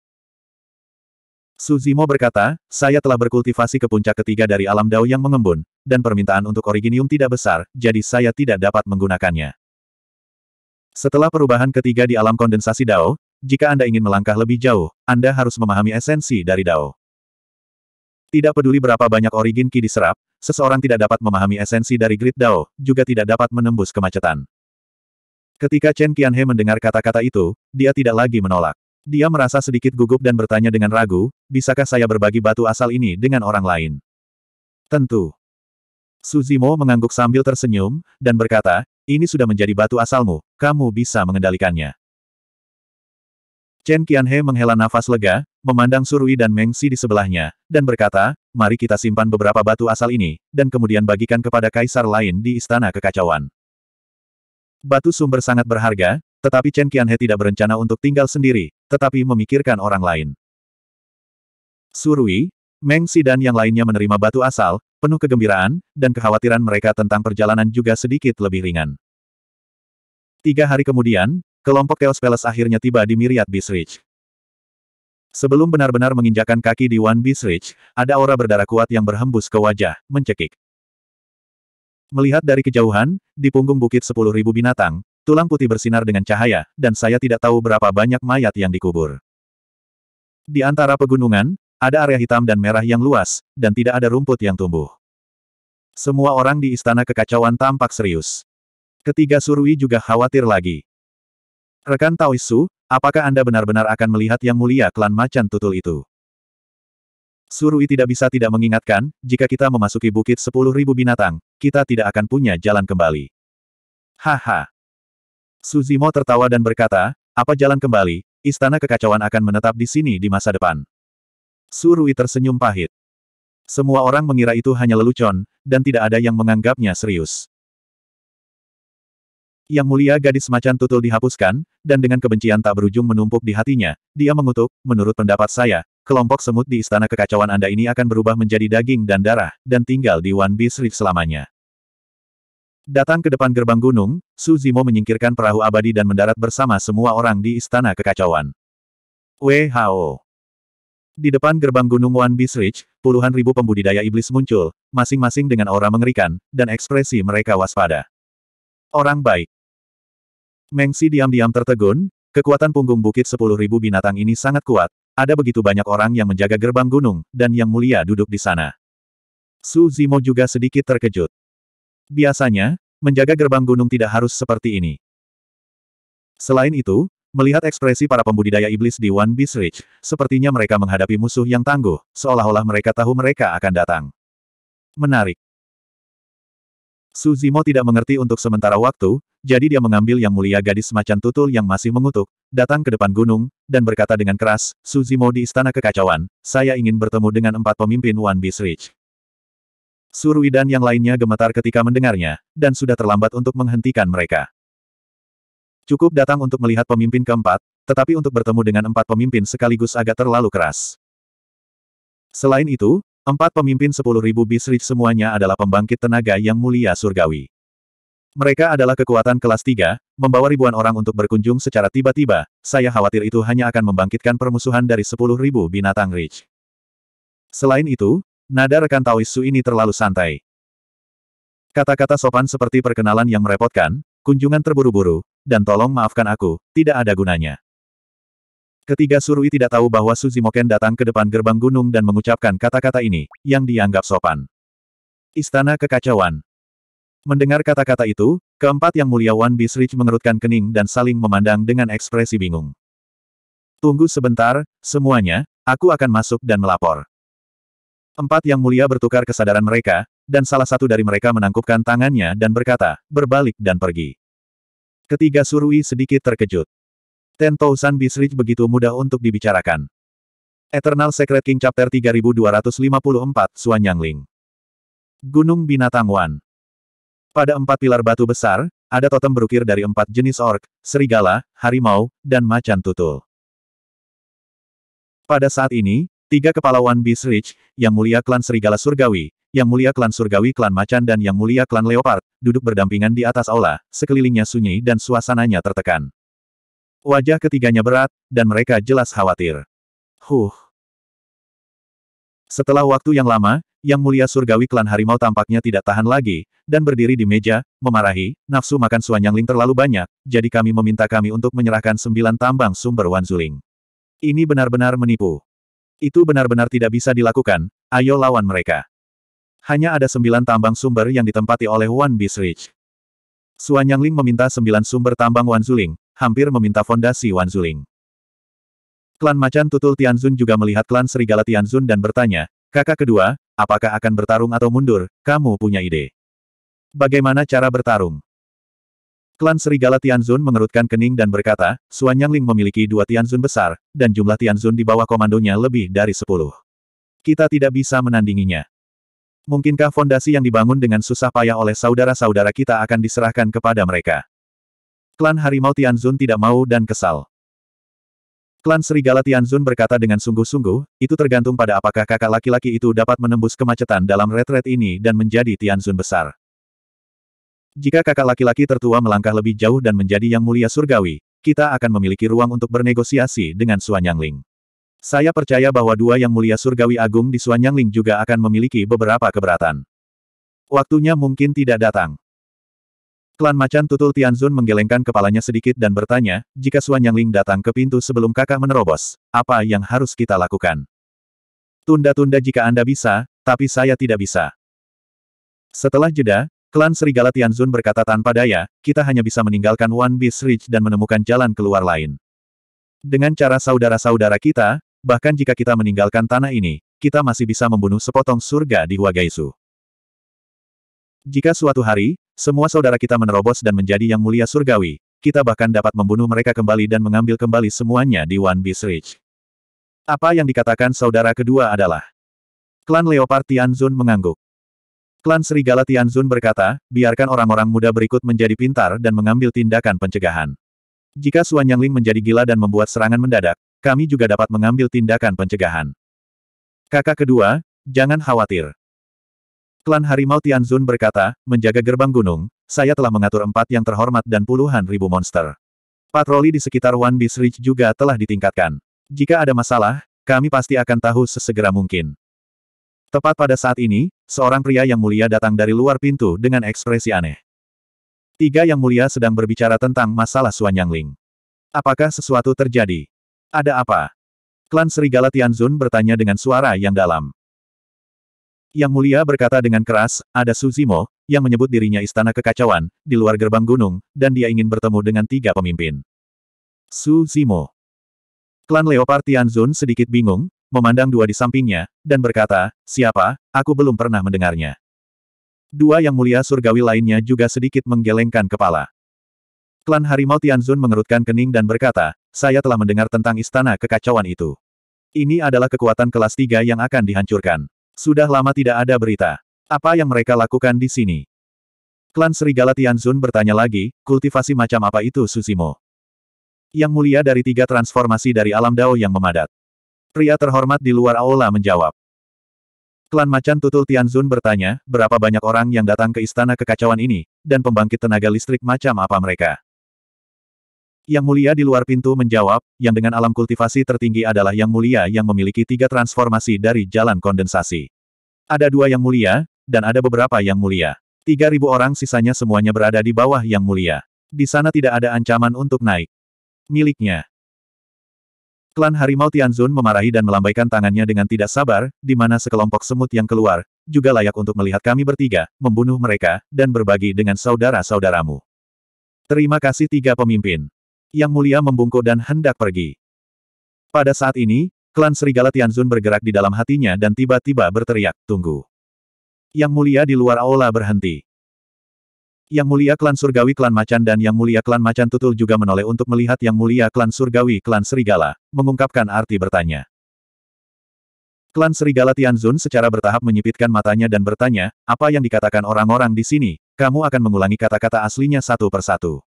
Suzimo berkata, saya telah berkultivasi ke puncak ketiga dari alam dao yang mengembun, dan permintaan untuk originium tidak besar, jadi saya tidak dapat menggunakannya. Setelah perubahan ketiga di alam kondensasi dao, jika Anda ingin melangkah lebih jauh, Anda harus memahami esensi dari dao. Tidak peduli berapa banyak origin Ki diserap, seseorang tidak dapat memahami esensi dari grid Dao, juga tidak dapat menembus kemacetan. Ketika Chen Qianhe mendengar kata-kata itu, dia tidak lagi menolak. Dia merasa sedikit gugup dan bertanya dengan ragu, bisakah saya berbagi batu asal ini dengan orang lain? Tentu. Suzimo mengangguk sambil tersenyum, dan berkata, ini sudah menjadi batu asalmu, kamu bisa mengendalikannya. Chen Qianhe menghela nafas lega, memandang Surui dan Mengsi di sebelahnya, dan berkata, mari kita simpan beberapa batu asal ini, dan kemudian bagikan kepada kaisar lain di Istana Kekacauan. Batu sumber sangat berharga, tetapi Chen Qianhe tidak berencana untuk tinggal sendiri, tetapi memikirkan orang lain. Surui, Mengsi dan yang lainnya menerima batu asal, penuh kegembiraan, dan kekhawatiran mereka tentang perjalanan juga sedikit lebih ringan. Tiga hari kemudian, kelompok Chaos Palace akhirnya tiba di Myriad Beast Ridge. Sebelum benar-benar menginjakan kaki di One Beast Ridge, ada aura berdarah kuat yang berhembus ke wajah, mencekik. Melihat dari kejauhan, di punggung bukit sepuluh ribu binatang, tulang putih bersinar dengan cahaya, dan saya tidak tahu berapa banyak mayat yang dikubur. Di antara pegunungan, ada area hitam dan merah yang luas, dan tidak ada rumput yang tumbuh. Semua orang di istana kekacauan tampak serius. Ketiga surui juga khawatir lagi. Rekan Taoisu, apakah Anda benar-benar akan melihat yang mulia klan macan tutul itu? Surui tidak bisa tidak mengingatkan, jika kita memasuki bukit sepuluh ribu binatang, kita tidak akan punya jalan kembali. Haha. Suzimo tertawa dan berkata, apa jalan kembali, istana kekacauan akan menetap di sini di masa depan. Surui tersenyum pahit. Semua orang mengira itu hanya lelucon, dan tidak ada yang menganggapnya serius. Yang mulia gadis macan tutul dihapuskan, dan dengan kebencian tak berujung menumpuk di hatinya, dia mengutuk, menurut pendapat saya, kelompok semut di istana kekacauan Anda ini akan berubah menjadi daging dan darah, dan tinggal di One Piece Reef selamanya. Datang ke depan gerbang gunung, Su Zimo menyingkirkan perahu abadi dan mendarat bersama semua orang di istana kekacauan. WHO Di depan gerbang gunung One Piece Ridge, puluhan ribu pembudidaya iblis muncul, masing-masing dengan aura mengerikan, dan ekspresi mereka waspada. Orang baik. Mengsi diam-diam tertegun, kekuatan punggung bukit sepuluh ribu binatang ini sangat kuat, ada begitu banyak orang yang menjaga gerbang gunung, dan yang mulia duduk di sana. Su Zimo juga sedikit terkejut. Biasanya, menjaga gerbang gunung tidak harus seperti ini. Selain itu, Melihat ekspresi para pembudidaya iblis di One Beast Ridge, sepertinya mereka menghadapi musuh yang tangguh, seolah-olah mereka tahu mereka akan datang. Menarik. Su Zimo tidak mengerti untuk sementara waktu, jadi dia mengambil yang mulia gadis semacam tutul yang masih mengutuk, datang ke depan gunung, dan berkata dengan keras, Su Zimo di Istana Kekacauan, saya ingin bertemu dengan empat pemimpin One Piece Ridge. Surui dan yang lainnya gemetar ketika mendengarnya, dan sudah terlambat untuk menghentikan mereka. Cukup datang untuk melihat pemimpin keempat, tetapi untuk bertemu dengan empat pemimpin sekaligus agak terlalu keras. Selain itu, Empat pemimpin sepuluh ribu Bisrich semuanya adalah pembangkit tenaga yang mulia surgawi. Mereka adalah kekuatan kelas tiga, membawa ribuan orang untuk berkunjung secara tiba-tiba, saya khawatir itu hanya akan membangkitkan permusuhan dari sepuluh ribu binatang Rich. Selain itu, nada rekan Taoisu ini terlalu santai. Kata-kata sopan seperti perkenalan yang merepotkan, kunjungan terburu-buru, dan tolong maafkan aku, tidak ada gunanya. Ketiga Surui tidak tahu bahwa Suzimoken datang ke depan gerbang gunung dan mengucapkan kata-kata ini, yang dianggap sopan. Istana Kekacauan Mendengar kata-kata itu, keempat yang mulia Wan Bisrich mengerutkan kening dan saling memandang dengan ekspresi bingung. Tunggu sebentar, semuanya, aku akan masuk dan melapor. Empat yang mulia bertukar kesadaran mereka, dan salah satu dari mereka menangkupkan tangannya dan berkata, berbalik dan pergi. Ketiga Surui sedikit terkejut. Ten Thousand Bisrich begitu mudah untuk dibicarakan. Eternal Secret King Chapter 3254, Suan Yangling. Gunung Binatang Wan. Pada empat pilar batu besar, ada totem berukir dari empat jenis ork, serigala, harimau, dan macan tutul. Pada saat ini, tiga kepala Wan Bisrich, yang mulia klan serigala surgawi, yang mulia klan surgawi klan macan dan yang mulia klan leopard, duduk berdampingan di atas aula, sekelilingnya sunyi dan suasananya tertekan. Wajah ketiganya berat, dan mereka jelas khawatir. Huh. Setelah waktu yang lama, Yang Mulia Surgawi Klan Harimau tampaknya tidak tahan lagi, dan berdiri di meja, memarahi, nafsu makan Suan Yang Ling terlalu banyak, jadi kami meminta kami untuk menyerahkan sembilan tambang sumber Wanzuling. Ini benar-benar menipu. Itu benar-benar tidak bisa dilakukan, ayo lawan mereka. Hanya ada sembilan tambang sumber yang ditempati oleh One Bisrich. Ridge. Suan Yangling meminta sembilan sumber tambang Wanzuling, hampir meminta fondasi Wanzuling. Klan Macan Tutul Tianzun juga melihat klan Serigala Tianzun dan bertanya, kakak kedua, apakah akan bertarung atau mundur, kamu punya ide. Bagaimana cara bertarung? Klan Serigala Tianzun mengerutkan kening dan berkata, Yang Ling memiliki dua Tianzun besar, dan jumlah Tianzun di bawah komandonya lebih dari sepuluh. Kita tidak bisa menandinginya. Mungkinkah fondasi yang dibangun dengan susah payah oleh saudara-saudara kita akan diserahkan kepada mereka? Klan Harimau Tianzun tidak mau dan kesal. Klan Serigala Tianzun berkata dengan sungguh-sungguh, itu tergantung pada apakah kakak laki-laki itu dapat menembus kemacetan dalam retret ini dan menjadi Tianzun besar. Jika kakak laki-laki tertua melangkah lebih jauh dan menjadi yang mulia surgawi, kita akan memiliki ruang untuk bernegosiasi dengan Suanyangling. Saya percaya bahwa dua yang mulia surgawi agung di Suanyangling juga akan memiliki beberapa keberatan. Waktunya mungkin tidak datang. Klan Macan Tutul Tianzun menggelengkan kepalanya sedikit dan bertanya, jika Suan Yang Ling datang ke pintu sebelum kakak menerobos, apa yang harus kita lakukan? Tunda-tunda jika Anda bisa, tapi saya tidak bisa. Setelah jeda, klan Serigala Tianzun berkata tanpa daya, kita hanya bisa meninggalkan One Beast Ridge dan menemukan jalan keluar lain. Dengan cara saudara-saudara kita, bahkan jika kita meninggalkan tanah ini, kita masih bisa membunuh sepotong surga di Huagaisu. Jika suatu hari, semua saudara kita menerobos dan menjadi yang mulia surgawi, kita bahkan dapat membunuh mereka kembali dan mengambil kembali semuanya di One Piece Ridge. Apa yang dikatakan saudara kedua adalah. Klan Leopard Tianzun mengangguk. Klan Serigala Tianzun berkata, biarkan orang-orang muda berikut menjadi pintar dan mengambil tindakan pencegahan. Jika Suan Yangling menjadi gila dan membuat serangan mendadak, kami juga dapat mengambil tindakan pencegahan. Kakak kedua, jangan khawatir. Klan Harimau Tianzun berkata, menjaga gerbang gunung, saya telah mengatur empat yang terhormat dan puluhan ribu monster. Patroli di sekitar One Beast Ridge juga telah ditingkatkan. Jika ada masalah, kami pasti akan tahu sesegera mungkin. Tepat pada saat ini, seorang pria yang mulia datang dari luar pintu dengan ekspresi aneh. Tiga yang mulia sedang berbicara tentang masalah Suanyangling. Apakah sesuatu terjadi? Ada apa? Klan Serigala Tianzun bertanya dengan suara yang dalam. Yang Mulia berkata dengan keras, ada Suzimo, yang menyebut dirinya istana kekacauan, di luar gerbang gunung, dan dia ingin bertemu dengan tiga pemimpin. Suzimo. Klan Leopard Tianzun sedikit bingung, memandang dua di sampingnya, dan berkata, siapa, aku belum pernah mendengarnya. Dua yang mulia surgawi lainnya juga sedikit menggelengkan kepala. Klan Harimau Tianzun mengerutkan kening dan berkata, saya telah mendengar tentang istana kekacauan itu. Ini adalah kekuatan kelas tiga yang akan dihancurkan. Sudah lama tidak ada berita. Apa yang mereka lakukan di sini? Klan Serigala Tianzun bertanya lagi, kultivasi macam apa itu Susimo? Yang mulia dari tiga transformasi dari alam dao yang memadat. Pria terhormat di luar aula menjawab. Klan Macan Tutul Tianzun bertanya, berapa banyak orang yang datang ke istana kekacauan ini, dan pembangkit tenaga listrik macam apa mereka? Yang mulia di luar pintu menjawab, yang dengan alam kultivasi tertinggi adalah yang mulia yang memiliki tiga transformasi dari jalan kondensasi. Ada dua yang mulia, dan ada beberapa yang mulia. Tiga ribu orang sisanya semuanya berada di bawah yang mulia. Di sana tidak ada ancaman untuk naik. Miliknya. Klan Harimau Tianzun memarahi dan melambaikan tangannya dengan tidak sabar, di mana sekelompok semut yang keluar, juga layak untuk melihat kami bertiga, membunuh mereka, dan berbagi dengan saudara-saudaramu. Terima kasih tiga pemimpin. Yang Mulia membungkuk dan hendak pergi. Pada saat ini, klan Serigala Tianzun bergerak di dalam hatinya dan tiba-tiba berteriak, tunggu. Yang Mulia di luar aula berhenti. Yang Mulia Klan Surgawi Klan Macan dan Yang Mulia Klan Macan Tutul juga menoleh untuk melihat Yang Mulia Klan Surgawi Klan Serigala, mengungkapkan arti bertanya. Klan Serigala Tianzun secara bertahap menyipitkan matanya dan bertanya, apa yang dikatakan orang-orang di sini, kamu akan mengulangi kata-kata aslinya satu persatu.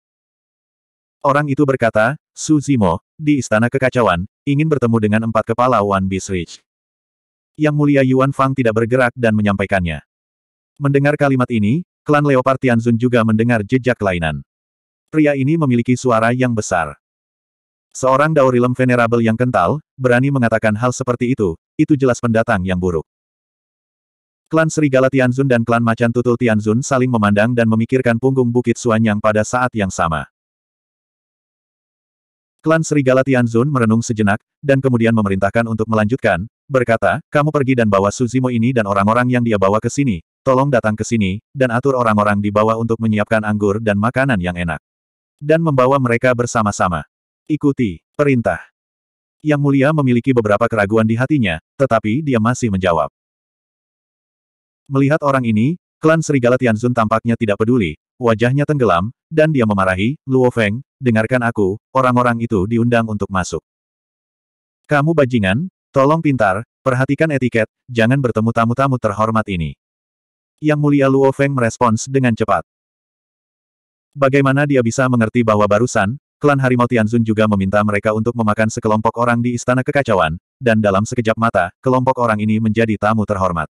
Orang itu berkata, Su Zimo, di Istana Kekacauan, ingin bertemu dengan empat kepala Wan Bisrich. Rich. Yang mulia Yuan Fang tidak bergerak dan menyampaikannya. Mendengar kalimat ini, klan Leopard Tianzun juga mendengar jejak kelainan. Pria ini memiliki suara yang besar. Seorang Daurilem Venerable yang kental, berani mengatakan hal seperti itu, itu jelas pendatang yang buruk. Klan Serigala Tianzun dan klan Macan Tutul Tianzun saling memandang dan memikirkan punggung Bukit Suanyang pada saat yang sama. Klan Serigala Tianzun merenung sejenak, dan kemudian memerintahkan untuk melanjutkan, berkata, kamu pergi dan bawa Suzimo ini dan orang-orang yang dia bawa ke sini, tolong datang ke sini, dan atur orang-orang di bawah untuk menyiapkan anggur dan makanan yang enak. Dan membawa mereka bersama-sama. Ikuti, perintah. Yang mulia memiliki beberapa keraguan di hatinya, tetapi dia masih menjawab. Melihat orang ini, klan Serigala Tianzun tampaknya tidak peduli, wajahnya tenggelam, dan dia memarahi, Luo Feng, dengarkan aku, orang-orang itu diundang untuk masuk. Kamu bajingan, tolong pintar, perhatikan etiket, jangan bertemu tamu-tamu terhormat ini. Yang mulia Luo Feng merespons dengan cepat. Bagaimana dia bisa mengerti bahwa barusan, klan Harimau Tianzun juga meminta mereka untuk memakan sekelompok orang di Istana Kekacauan, dan dalam sekejap mata, kelompok orang ini menjadi tamu terhormat.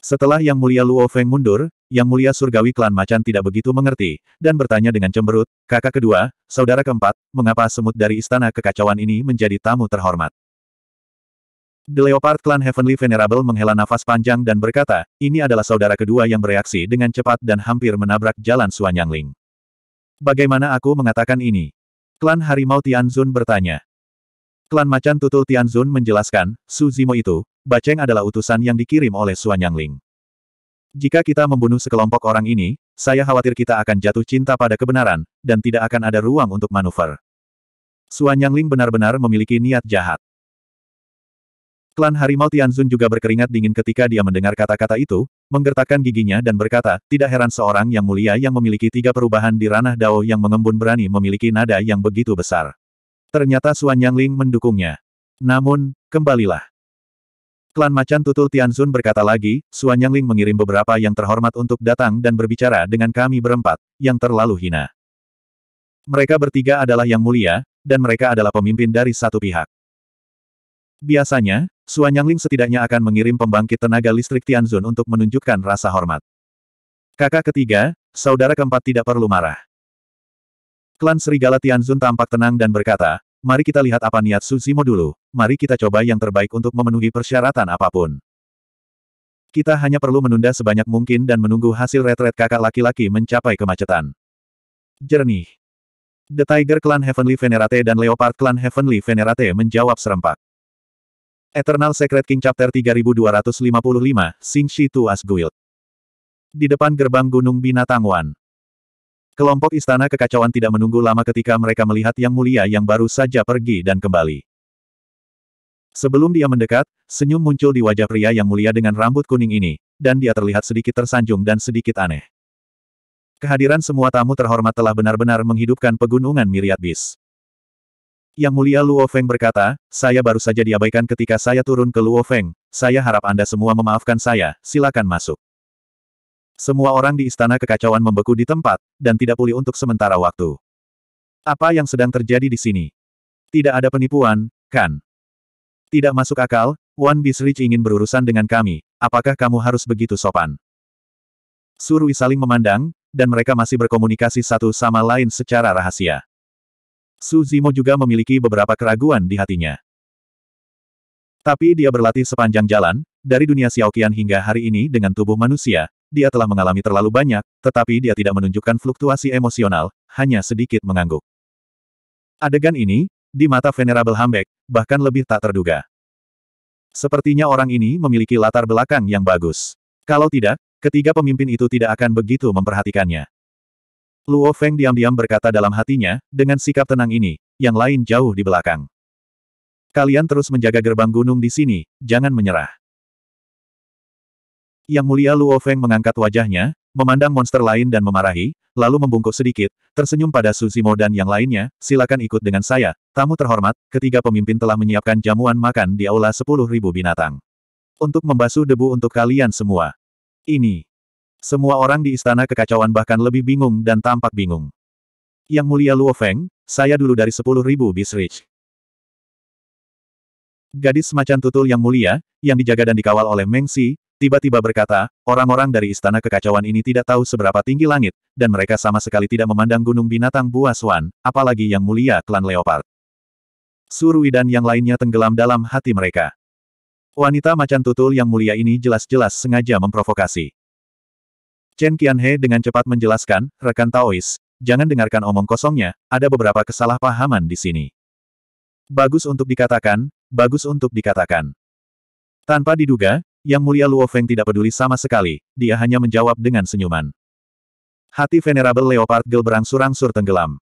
Setelah Yang Mulia Luo Feng mundur, Yang Mulia Surgawi Klan Macan tidak begitu mengerti, dan bertanya dengan cemberut, kakak kedua, saudara keempat, mengapa semut dari istana kekacauan ini menjadi tamu terhormat? The Leopard Clan Heavenly Venerable menghela nafas panjang dan berkata, ini adalah saudara kedua yang bereaksi dengan cepat dan hampir menabrak jalan Suanyangling. Bagaimana aku mengatakan ini? Klan Harimau Tianzun bertanya. Klan Macan Tutul Tianzun menjelaskan, Su Zimo itu, Baceng adalah utusan yang dikirim oleh Suan Suanyangling. Jika kita membunuh sekelompok orang ini, saya khawatir kita akan jatuh cinta pada kebenaran, dan tidak akan ada ruang untuk manuver. Suan Suanyangling benar-benar memiliki niat jahat. Klan Harimau Tianzun juga berkeringat dingin ketika dia mendengar kata-kata itu, menggertakkan giginya dan berkata, tidak heran seorang yang mulia yang memiliki tiga perubahan di ranah Dao yang mengembun berani memiliki nada yang begitu besar. Ternyata Suan Yang Ling mendukungnya. Namun, kembalilah. Klan Macan Tutul Tianzun berkata lagi, Suan Yangling mengirim beberapa yang terhormat untuk datang dan berbicara dengan kami berempat, yang terlalu hina. Mereka bertiga adalah yang mulia, dan mereka adalah pemimpin dari satu pihak. Biasanya, Suan Yangling setidaknya akan mengirim pembangkit tenaga listrik Tianzun untuk menunjukkan rasa hormat. Kakak ketiga, saudara keempat tidak perlu marah. Klan Serigala Tianzun tampak tenang dan berkata, Mari kita lihat apa niat Suzimo dulu. Mari kita coba yang terbaik untuk memenuhi persyaratan apapun. Kita hanya perlu menunda sebanyak mungkin dan menunggu hasil retret kakak laki-laki mencapai kemacetan. Jernih. The Tiger Clan Heavenly Venerate dan Leopard Clan Heavenly Venerate menjawab serempak. Eternal Secret King Chapter 3255, Sing Shi Tuas Guild. Di depan gerbang Gunung Binatang Wan. Kelompok istana kekacauan tidak menunggu lama ketika mereka melihat Yang Mulia yang baru saja pergi dan kembali. Sebelum dia mendekat, senyum muncul di wajah pria yang mulia dengan rambut kuning ini, dan dia terlihat sedikit tersanjung dan sedikit aneh. Kehadiran semua tamu terhormat telah benar-benar menghidupkan pegunungan miriat bis. Yang mulia Luo Feng berkata, saya baru saja diabaikan ketika saya turun ke Luo Feng, saya harap Anda semua memaafkan saya, silakan masuk. Semua orang di istana kekacauan membeku di tempat, dan tidak pulih untuk sementara waktu. Apa yang sedang terjadi di sini? Tidak ada penipuan, kan? Tidak masuk akal, Wan Bisrich ingin berurusan dengan kami, apakah kamu harus begitu sopan? Surui saling memandang, dan mereka masih berkomunikasi satu sama lain secara rahasia. Su Zimo juga memiliki beberapa keraguan di hatinya. Tapi dia berlatih sepanjang jalan, dari dunia Xiaoqian hingga hari ini dengan tubuh manusia, dia telah mengalami terlalu banyak, tetapi dia tidak menunjukkan fluktuasi emosional, hanya sedikit mengangguk. Adegan ini, di mata Venerable Hambek, bahkan lebih tak terduga. Sepertinya orang ini memiliki latar belakang yang bagus. Kalau tidak, ketiga pemimpin itu tidak akan begitu memperhatikannya. Luo Feng diam-diam berkata dalam hatinya, dengan sikap tenang ini, yang lain jauh di belakang. Kalian terus menjaga gerbang gunung di sini, jangan menyerah. Yang mulia Luo Feng mengangkat wajahnya, memandang monster lain dan memarahi, lalu membungkuk sedikit, tersenyum pada Su Zimo dan yang lainnya, silakan ikut dengan saya, tamu terhormat, ketiga pemimpin telah menyiapkan jamuan makan di aula 10.000 binatang. Untuk membasuh debu untuk kalian semua. Ini. Semua orang di istana kekacauan bahkan lebih bingung dan tampak bingung. Yang mulia Luo Feng, saya dulu dari 10.000 Bisrich. Gadis semacam tutul yang mulia, yang dijaga dan dikawal oleh Mengsi tiba-tiba berkata, orang-orang dari istana kekacauan ini tidak tahu seberapa tinggi langit, dan mereka sama sekali tidak memandang gunung binatang buah swan, apalagi yang mulia klan leopard. Surui dan yang lainnya tenggelam dalam hati mereka. Wanita macan tutul yang mulia ini jelas-jelas sengaja memprovokasi. Chen Qianhe dengan cepat menjelaskan, rekan Taois, jangan dengarkan omong kosongnya, ada beberapa kesalahpahaman di sini. Bagus untuk dikatakan, bagus untuk dikatakan. Tanpa diduga, yang mulia Luo Feng tidak peduli sama sekali, dia hanya menjawab dengan senyuman. Hati Venerable Leopard Gel berangsur-angsur tenggelam.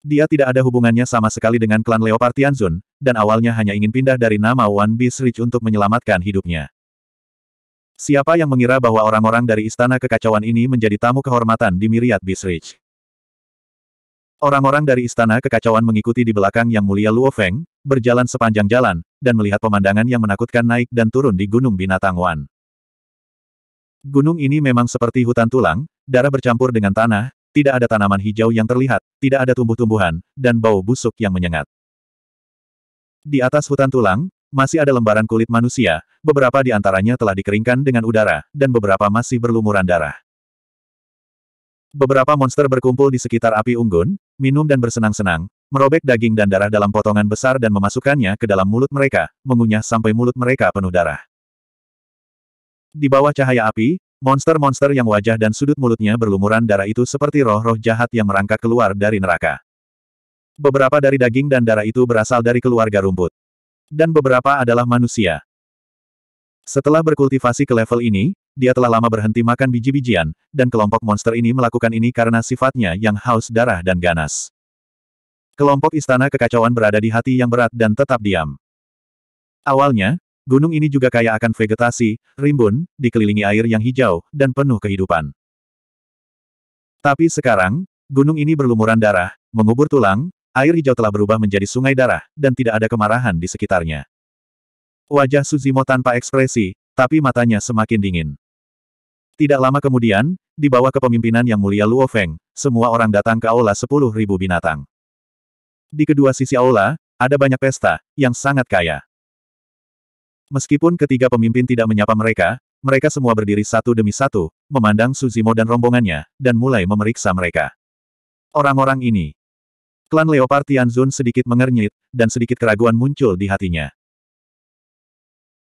Dia tidak ada hubungannya sama sekali dengan klan Leopard Tianzun, dan awalnya hanya ingin pindah dari nama One Beast Rich untuk menyelamatkan hidupnya. Siapa yang mengira bahwa orang-orang dari Istana Kekacauan ini menjadi tamu kehormatan di Miriat Beast Rich? Orang-orang dari Istana Kekacauan mengikuti di belakang Yang Mulia Luo Feng, berjalan sepanjang jalan, dan melihat pemandangan yang menakutkan naik dan turun di Gunung Binatang Wan. Gunung ini memang seperti hutan tulang, darah bercampur dengan tanah, tidak ada tanaman hijau yang terlihat, tidak ada tumbuh-tumbuhan, dan bau busuk yang menyengat. Di atas hutan tulang, masih ada lembaran kulit manusia, beberapa di antaranya telah dikeringkan dengan udara, dan beberapa masih berlumuran darah. Beberapa monster berkumpul di sekitar api unggun, minum dan bersenang-senang, merobek daging dan darah dalam potongan besar dan memasukkannya ke dalam mulut mereka, mengunyah sampai mulut mereka penuh darah. Di bawah cahaya api, monster-monster yang wajah dan sudut mulutnya berlumuran darah itu seperti roh-roh jahat yang merangkak keluar dari neraka. Beberapa dari daging dan darah itu berasal dari keluarga rumput. Dan beberapa adalah manusia. Setelah berkultivasi ke level ini, dia telah lama berhenti makan biji-bijian, dan kelompok monster ini melakukan ini karena sifatnya yang haus darah dan ganas. Kelompok istana kekacauan berada di hati yang berat dan tetap diam. Awalnya, gunung ini juga kaya akan vegetasi, rimbun, dikelilingi air yang hijau, dan penuh kehidupan. Tapi sekarang, gunung ini berlumuran darah, mengubur tulang, air hijau telah berubah menjadi sungai darah, dan tidak ada kemarahan di sekitarnya. Wajah Suzimo tanpa ekspresi, tapi matanya semakin dingin. Tidak lama kemudian, di bawah kepemimpinan Yang Mulia Luo Feng, semua orang datang ke Aula ribu binatang. Di kedua sisi aula, ada banyak pesta, yang sangat kaya. Meskipun ketiga pemimpin tidak menyapa mereka, mereka semua berdiri satu demi satu, memandang Suzimo dan rombongannya, dan mulai memeriksa mereka. Orang-orang ini. Klan Leopard Tianzun sedikit mengernyit, dan sedikit keraguan muncul di hatinya.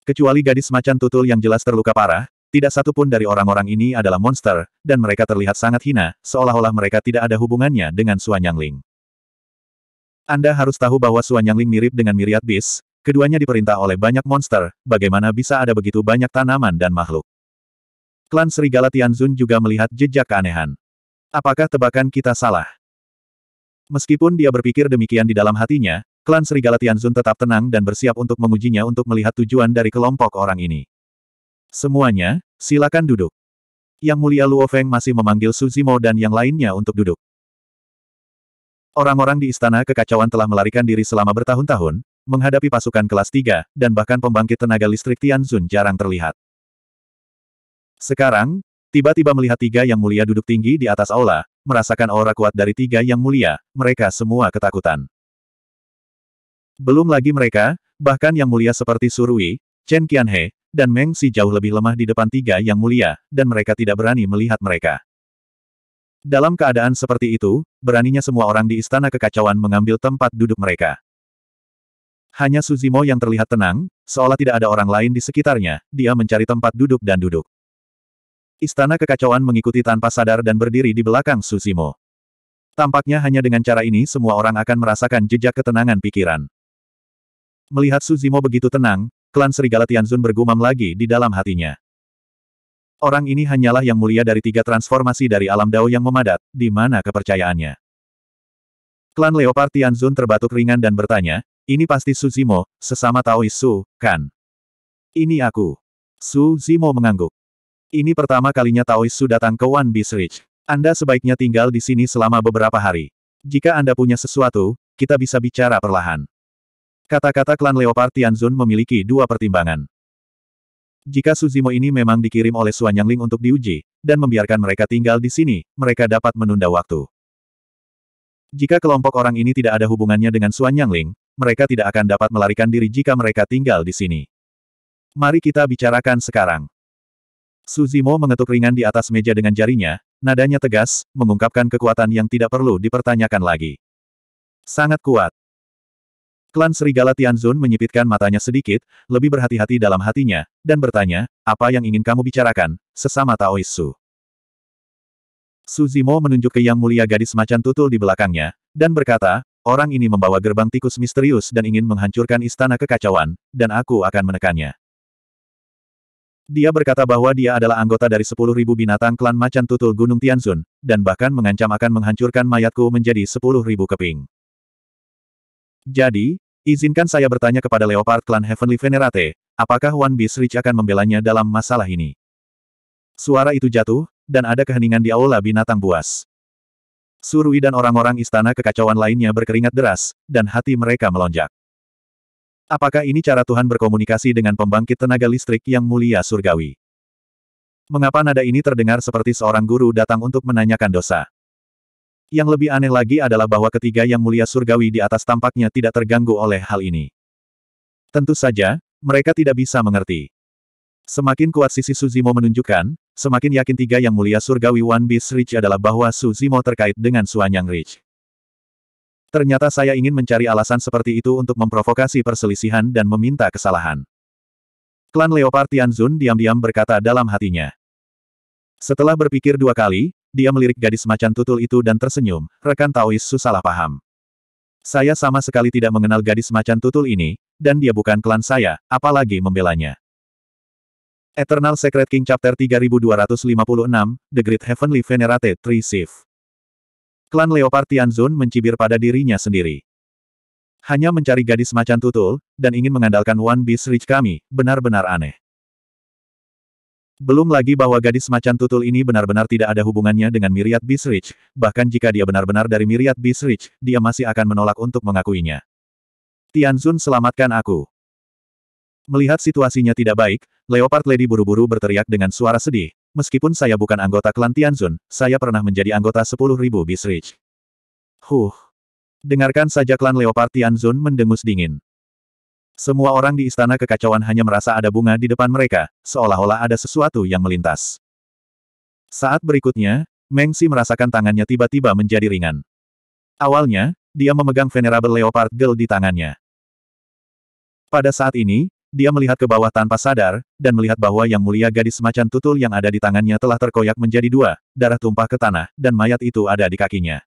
Kecuali gadis macan tutul yang jelas terluka parah, tidak satu pun dari orang-orang ini adalah monster, dan mereka terlihat sangat hina, seolah-olah mereka tidak ada hubungannya dengan Suanyangling. Ling. Anda harus tahu bahwa Suan Yang Ling mirip dengan miriat bis, keduanya diperintah oleh banyak monster, bagaimana bisa ada begitu banyak tanaman dan makhluk. Klan Serigala Tianzun juga melihat jejak keanehan. Apakah tebakan kita salah? Meskipun dia berpikir demikian di dalam hatinya, klan Serigala Tianzun tetap tenang dan bersiap untuk mengujinya untuk melihat tujuan dari kelompok orang ini. Semuanya, silakan duduk. Yang mulia Luo Feng masih memanggil Suzimo dan yang lainnya untuk duduk. Orang-orang di istana kekacauan telah melarikan diri selama bertahun-tahun, menghadapi pasukan kelas 3, dan bahkan pembangkit tenaga listrik Tianzun jarang terlihat. Sekarang, tiba-tiba melihat tiga yang mulia duduk tinggi di atas aula, merasakan aura kuat dari tiga yang mulia, mereka semua ketakutan. Belum lagi mereka, bahkan yang mulia seperti Surui, Chen Qianhe, dan Meng Si jauh lebih lemah di depan tiga yang mulia, dan mereka tidak berani melihat mereka. Dalam keadaan seperti itu, beraninya semua orang di istana kekacauan mengambil tempat duduk mereka. Hanya Suzimo yang terlihat tenang, seolah tidak ada orang lain di sekitarnya, dia mencari tempat duduk dan duduk. Istana kekacauan mengikuti tanpa sadar dan berdiri di belakang Suzimo. Tampaknya hanya dengan cara ini semua orang akan merasakan jejak ketenangan pikiran. Melihat Suzimo begitu tenang, klan Serigala Tianzun bergumam lagi di dalam hatinya. Orang ini hanyalah yang mulia dari tiga transformasi dari alam Dao yang memadat, di mana kepercayaannya. Klan Leopard Tianzun terbatuk ringan dan bertanya, ini pasti Su Zimo, sesama Taois Su, kan? Ini aku. Su Zimo mengangguk. Ini pertama kalinya Taois Su datang ke One Beast Ridge. Anda sebaiknya tinggal di sini selama beberapa hari. Jika Anda punya sesuatu, kita bisa bicara perlahan. Kata-kata klan Leopard Tianzun memiliki dua pertimbangan. Jika Suzimo ini memang dikirim oleh Suanyangling untuk diuji, dan membiarkan mereka tinggal di sini, mereka dapat menunda waktu. Jika kelompok orang ini tidak ada hubungannya dengan Suanyangling, mereka tidak akan dapat melarikan diri jika mereka tinggal di sini. Mari kita bicarakan sekarang. Suzimo mengetuk ringan di atas meja dengan jarinya, nadanya tegas, mengungkapkan kekuatan yang tidak perlu dipertanyakan lagi. Sangat kuat. Klan Serigala Tianzun menyipitkan matanya sedikit, lebih berhati-hati dalam hatinya, dan bertanya, apa yang ingin kamu bicarakan, sesama Taois Su. Su Zimo menunjuk ke yang mulia gadis macan tutul di belakangnya, dan berkata, orang ini membawa gerbang tikus misterius dan ingin menghancurkan istana kekacauan, dan aku akan menekannya. Dia berkata bahwa dia adalah anggota dari 10.000 binatang klan macan tutul Gunung Tianzun, dan bahkan mengancam akan menghancurkan mayatku menjadi 10.000 keping. Jadi, izinkan saya bertanya kepada Leopard Clan Heavenly Venerate, apakah One Beast Rich akan membelanya dalam masalah ini? Suara itu jatuh, dan ada keheningan di aula binatang buas. Surui dan orang-orang istana kekacauan lainnya berkeringat deras, dan hati mereka melonjak. Apakah ini cara Tuhan berkomunikasi dengan pembangkit tenaga listrik yang mulia surgawi? Mengapa nada ini terdengar seperti seorang guru datang untuk menanyakan dosa? Yang lebih aneh lagi adalah bahwa ketiga yang mulia surgawi di atas tampaknya tidak terganggu oleh hal ini. Tentu saja, mereka tidak bisa mengerti. Semakin kuat sisi Suzimo menunjukkan, semakin yakin tiga yang mulia surgawi One Beast Rich adalah bahwa Suzimo terkait dengan Suanyang Rich. Ternyata saya ingin mencari alasan seperti itu untuk memprovokasi perselisihan dan meminta kesalahan. Klan Leopard Tianzun diam-diam berkata dalam hatinya. Setelah berpikir dua kali, dia melirik gadis macan tutul itu dan tersenyum, rekan Taois salah paham. Saya sama sekali tidak mengenal gadis macan tutul ini, dan dia bukan klan saya, apalagi membelanya. Eternal Secret King Chapter 3256, The Great Heavenly Venerate Tree Sif. Klan Leopard Tianzun mencibir pada dirinya sendiri. Hanya mencari gadis macan tutul, dan ingin mengandalkan One Beast Rich kami, benar-benar aneh. Belum lagi bahwa gadis macan tutul ini benar-benar tidak ada hubungannya dengan Myriad Beastridge, bahkan jika dia benar-benar dari Myriad Beastridge, dia masih akan menolak untuk mengakuinya. Tianzun selamatkan aku. Melihat situasinya tidak baik, Leopard Lady buru-buru berteriak dengan suara sedih. Meskipun saya bukan anggota klan Tianzun, saya pernah menjadi anggota 10.000 Beastridge. Huh. Dengarkan saja klan Leopard Tianzun mendengus dingin. Semua orang di istana kekacauan hanya merasa ada bunga di depan mereka, seolah-olah ada sesuatu yang melintas. Saat berikutnya, Meng merasakan tangannya tiba-tiba menjadi ringan. Awalnya, dia memegang Venerable Leopard Girl di tangannya. Pada saat ini, dia melihat ke bawah tanpa sadar, dan melihat bahwa yang mulia gadis semacam tutul yang ada di tangannya telah terkoyak menjadi dua, darah tumpah ke tanah, dan mayat itu ada di kakinya.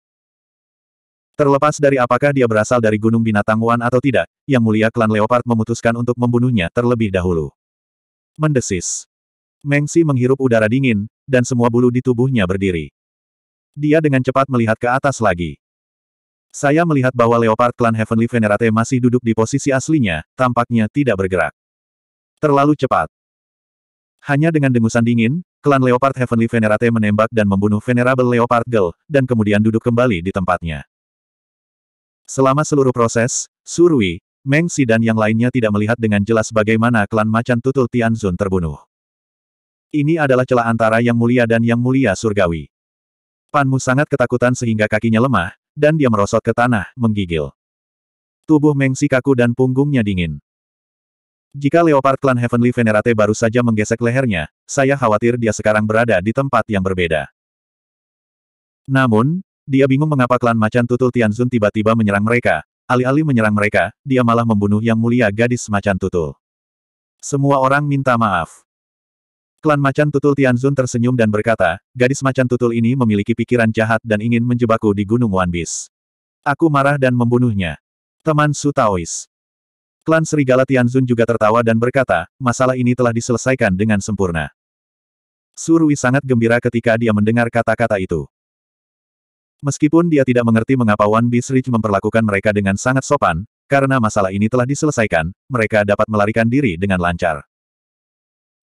Terlepas dari apakah dia berasal dari Gunung Binatang Wan atau tidak, Yang Mulia Klan Leopard memutuskan untuk membunuhnya terlebih dahulu. Mendesis. Mengsi menghirup udara dingin, dan semua bulu di tubuhnya berdiri. Dia dengan cepat melihat ke atas lagi. Saya melihat bahwa Leopard Klan Heavenly Venerate masih duduk di posisi aslinya, tampaknya tidak bergerak. Terlalu cepat. Hanya dengan dengusan dingin, klan Leopard Heavenly Venerate menembak dan membunuh Venerable Leopard Girl, dan kemudian duduk kembali di tempatnya. Selama seluruh proses, Surui, Meng Si dan yang lainnya tidak melihat dengan jelas bagaimana klan macan tutul Tianzun terbunuh. Ini adalah celah antara yang mulia dan yang mulia surgawi. Panmu sangat ketakutan sehingga kakinya lemah, dan dia merosot ke tanah, menggigil. Tubuh Mengsi kaku dan punggungnya dingin. Jika Leopard Clan Heavenly Venerate baru saja menggesek lehernya, saya khawatir dia sekarang berada di tempat yang berbeda. Namun, dia bingung mengapa klan macan tutul Tianzun tiba-tiba menyerang mereka. Alih-alih menyerang mereka, dia malah membunuh yang mulia gadis macan tutul. Semua orang minta maaf. Klan macan tutul Tianzun tersenyum dan berkata, gadis macan tutul ini memiliki pikiran jahat dan ingin menjebakku di Gunung Wanbis. Aku marah dan membunuhnya. Teman Su Taois. Klan Serigala Tianzun juga tertawa dan berkata, masalah ini telah diselesaikan dengan sempurna. Surui sangat gembira ketika dia mendengar kata-kata itu. Meskipun dia tidak mengerti mengapa One Beast Rich memperlakukan mereka dengan sangat sopan, karena masalah ini telah diselesaikan, mereka dapat melarikan diri dengan lancar.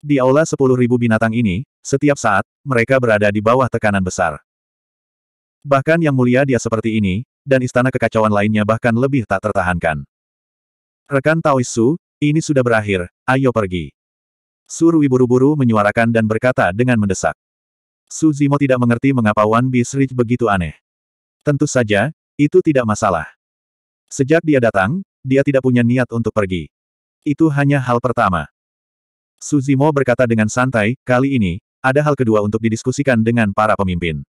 Di aula sepuluh ribu binatang ini, setiap saat, mereka berada di bawah tekanan besar. Bahkan yang mulia dia seperti ini, dan istana kekacauan lainnya bahkan lebih tak tertahankan. Rekan Taoisu, ini sudah berakhir, ayo pergi. Rui buru-buru menyuarakan dan berkata dengan mendesak. Su Zimo tidak mengerti mengapa One Beast Rich begitu aneh. Tentu saja, itu tidak masalah. Sejak dia datang, dia tidak punya niat untuk pergi. Itu hanya hal pertama. Suzimo berkata dengan santai, kali ini, ada hal kedua untuk didiskusikan dengan para pemimpin.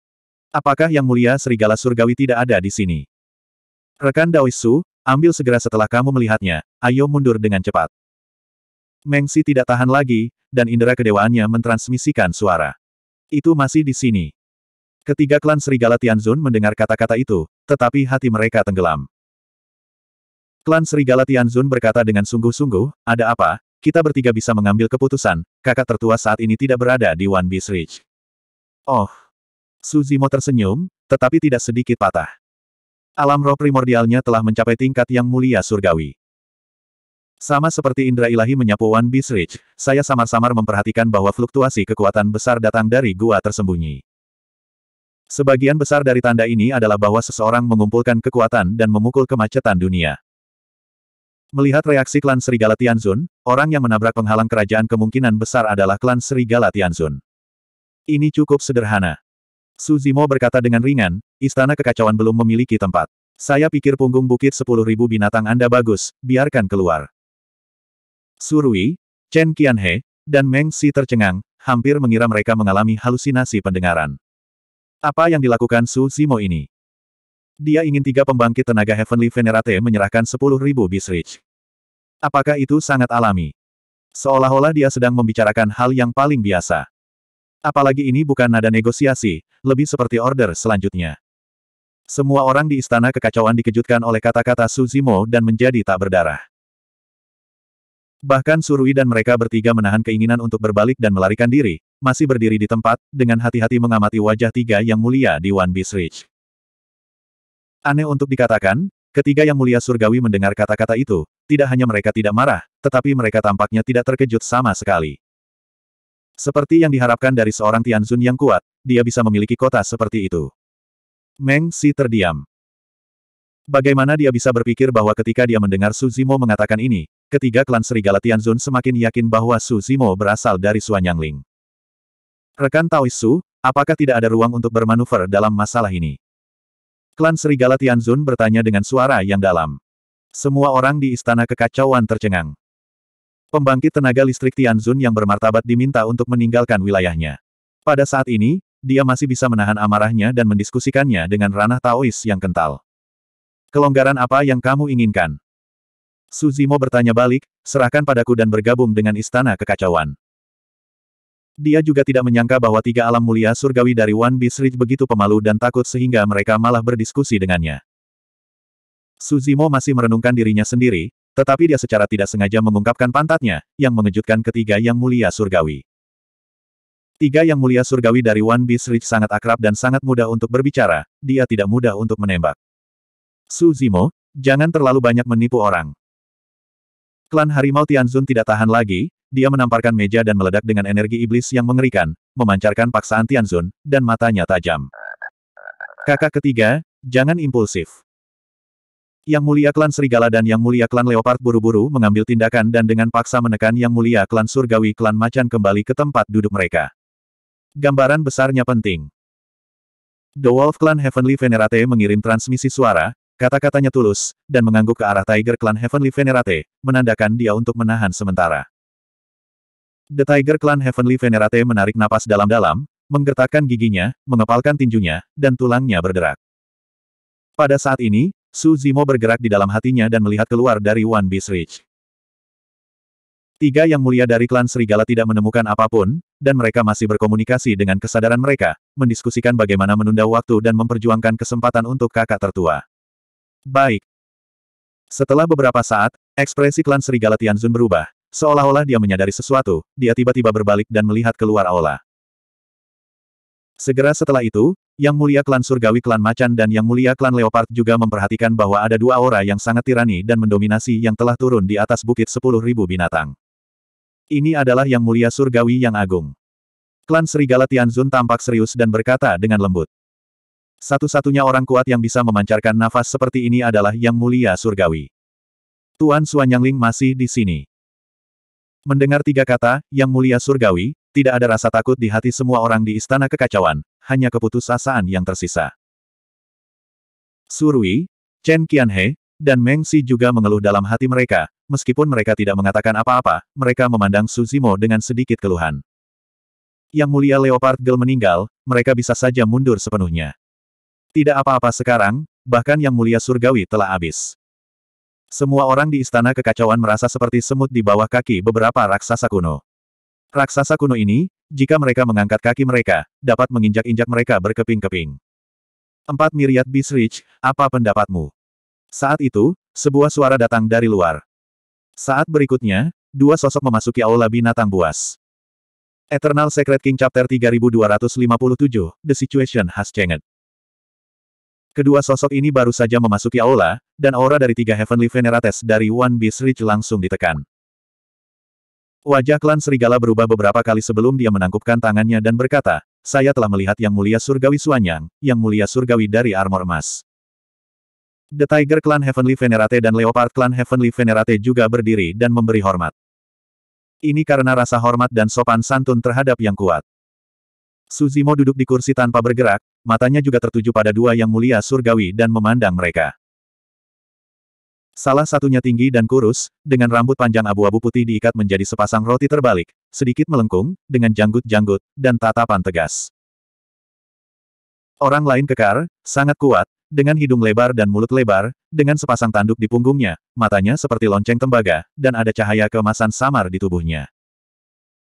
Apakah Yang Mulia Serigala Surgawi tidak ada di sini? Rekan Daoisu, ambil segera setelah kamu melihatnya, ayo mundur dengan cepat. Mengsi tidak tahan lagi, dan indera kedewaannya mentransmisikan suara. Itu masih di sini. Ketiga klan Serigala Tianzun mendengar kata-kata itu, tetapi hati mereka tenggelam. Klan Serigala Tianzun berkata dengan sungguh-sungguh, ada apa, kita bertiga bisa mengambil keputusan, kakak tertua saat ini tidak berada di One Beast Ridge. Oh. Suzimo tersenyum, tetapi tidak sedikit patah. Alam roh primordialnya telah mencapai tingkat yang mulia surgawi. Sama seperti indra ilahi menyapu One Beast Ridge, saya samar-samar memperhatikan bahwa fluktuasi kekuatan besar datang dari gua tersembunyi. Sebagian besar dari tanda ini adalah bahwa seseorang mengumpulkan kekuatan dan memukul kemacetan dunia. Melihat reaksi klan Serigala Tianzun, orang yang menabrak penghalang kerajaan kemungkinan besar adalah klan Serigala Tianzun. Ini cukup sederhana. Suzimo berkata dengan ringan, istana kekacauan belum memiliki tempat. Saya pikir punggung bukit 10.000 binatang Anda bagus, biarkan keluar. Surui, Chen Qianhe, dan Meng Si tercengang, hampir mengira mereka mengalami halusinasi pendengaran. Apa yang dilakukan Su Zimo ini? Dia ingin tiga pembangkit tenaga Heavenly Venerate menyerahkan 10.000 Bisrich. Apakah itu sangat alami? Seolah-olah dia sedang membicarakan hal yang paling biasa. Apalagi ini bukan nada negosiasi, lebih seperti order selanjutnya. Semua orang di istana kekacauan dikejutkan oleh kata-kata Su Zimo dan menjadi tak berdarah. Bahkan Surui dan mereka bertiga menahan keinginan untuk berbalik dan melarikan diri, masih berdiri di tempat, dengan hati-hati mengamati wajah tiga yang mulia di One Beast Ridge. Aneh untuk dikatakan, Ketiga yang mulia surgawi mendengar kata-kata itu, tidak hanya mereka tidak marah, tetapi mereka tampaknya tidak terkejut sama sekali. Seperti yang diharapkan dari seorang Tianzun yang kuat, dia bisa memiliki kota seperti itu. Meng Si terdiam. Bagaimana dia bisa berpikir bahwa ketika dia mendengar Su Zimo mengatakan ini, ketiga klan serigala Tianzun semakin yakin bahwa Su Zimo berasal dari Suanyangling. Rekan Taoisu, apakah tidak ada ruang untuk bermanuver dalam masalah ini? Klan Serigala Tianzun bertanya dengan suara yang dalam. Semua orang di istana kekacauan tercengang. Pembangkit tenaga listrik Tianzun yang bermartabat diminta untuk meninggalkan wilayahnya. Pada saat ini, dia masih bisa menahan amarahnya dan mendiskusikannya dengan ranah Taois yang kental. Kelonggaran apa yang kamu inginkan? Suzimo bertanya balik, serahkan padaku dan bergabung dengan istana kekacauan. Dia juga tidak menyangka bahwa tiga alam mulia surgawi dari One Beast Ridge begitu pemalu dan takut sehingga mereka malah berdiskusi dengannya. Suzimo masih merenungkan dirinya sendiri, tetapi dia secara tidak sengaja mengungkapkan pantatnya, yang mengejutkan ketiga yang mulia surgawi. Tiga yang mulia surgawi dari One Beast Ridge sangat akrab dan sangat mudah untuk berbicara, dia tidak mudah untuk menembak. Suzimo, jangan terlalu banyak menipu orang. Klan Harimau Tianzun tidak tahan lagi, dia menamparkan meja dan meledak dengan energi iblis yang mengerikan, memancarkan paksaan Tianzun, dan matanya tajam. Kakak ketiga, jangan impulsif. Yang mulia klan serigala dan yang mulia klan leopard buru-buru mengambil tindakan dan dengan paksa menekan yang mulia klan surgawi klan macan kembali ke tempat duduk mereka. Gambaran besarnya penting. The Wolf Clan Heavenly Venerate mengirim transmisi suara, kata-katanya tulus, dan mengangguk ke arah Tiger Clan Heavenly Venerate, menandakan dia untuk menahan sementara. The Tiger Clan Heavenly Venerate menarik napas dalam-dalam, menggertakkan giginya, mengepalkan tinjunya, dan tulangnya berderak. Pada saat ini, Su Zimo bergerak di dalam hatinya dan melihat keluar dari One Beast Ridge. Tiga yang mulia dari klan Serigala tidak menemukan apapun, dan mereka masih berkomunikasi dengan kesadaran mereka, mendiskusikan bagaimana menunda waktu dan memperjuangkan kesempatan untuk kakak tertua. Baik. Setelah beberapa saat, ekspresi klan Serigala Tianzun berubah, Seolah-olah dia menyadari sesuatu, dia tiba-tiba berbalik dan melihat keluar aula. Segera setelah itu, Yang Mulia Klan Surgawi Klan Macan dan Yang Mulia Klan Leopard juga memperhatikan bahwa ada dua aura yang sangat tirani dan mendominasi yang telah turun di atas bukit sepuluh ribu binatang. Ini adalah Yang Mulia Surgawi yang agung. Klan Serigala Tianzun tampak serius dan berkata dengan lembut. Satu-satunya orang kuat yang bisa memancarkan nafas seperti ini adalah Yang Mulia Surgawi. Tuan Suanyangling masih di sini. Mendengar tiga kata, Yang Mulia Surgawi, tidak ada rasa takut di hati semua orang di Istana Kekacauan, hanya keputusasaan yang tersisa. Surui, Chen Qianhe, dan Meng Xi juga mengeluh dalam hati mereka, meskipun mereka tidak mengatakan apa-apa, mereka memandang Su Zimo dengan sedikit keluhan. Yang mulia Leopard Girl meninggal, mereka bisa saja mundur sepenuhnya. Tidak apa-apa sekarang, bahkan yang mulia surgawi telah habis. Semua orang di istana kekacauan merasa seperti semut di bawah kaki beberapa raksasa kuno. Raksasa kuno ini, jika mereka mengangkat kaki mereka, dapat menginjak-injak mereka berkeping-keping. Empat miriat Bisrich, apa pendapatmu? Saat itu, sebuah suara datang dari luar. Saat berikutnya, dua sosok memasuki aula binatang buas. Eternal Secret King Chapter 3257, The Situation Has Changed. Kedua sosok ini baru saja memasuki aula, dan aura dari tiga Heavenly Venerates dari One Beast Ridge langsung ditekan. Wajah klan Serigala berubah beberapa kali sebelum dia menangkupkan tangannya dan berkata, saya telah melihat Yang Mulia Surgawi Suanyang, Yang Mulia Surgawi dari Armor Emas. The Tiger Clan Heavenly Venerate dan Leopard Clan Heavenly Venerate juga berdiri dan memberi hormat. Ini karena rasa hormat dan sopan santun terhadap yang kuat. Suzimo duduk di kursi tanpa bergerak, matanya juga tertuju pada dua yang mulia surgawi dan memandang mereka. Salah satunya tinggi dan kurus, dengan rambut panjang abu-abu putih diikat menjadi sepasang roti terbalik, sedikit melengkung, dengan janggut-janggut, dan tatapan tegas. Orang lain kekar, sangat kuat, dengan hidung lebar dan mulut lebar, dengan sepasang tanduk di punggungnya, matanya seperti lonceng tembaga, dan ada cahaya keemasan samar di tubuhnya.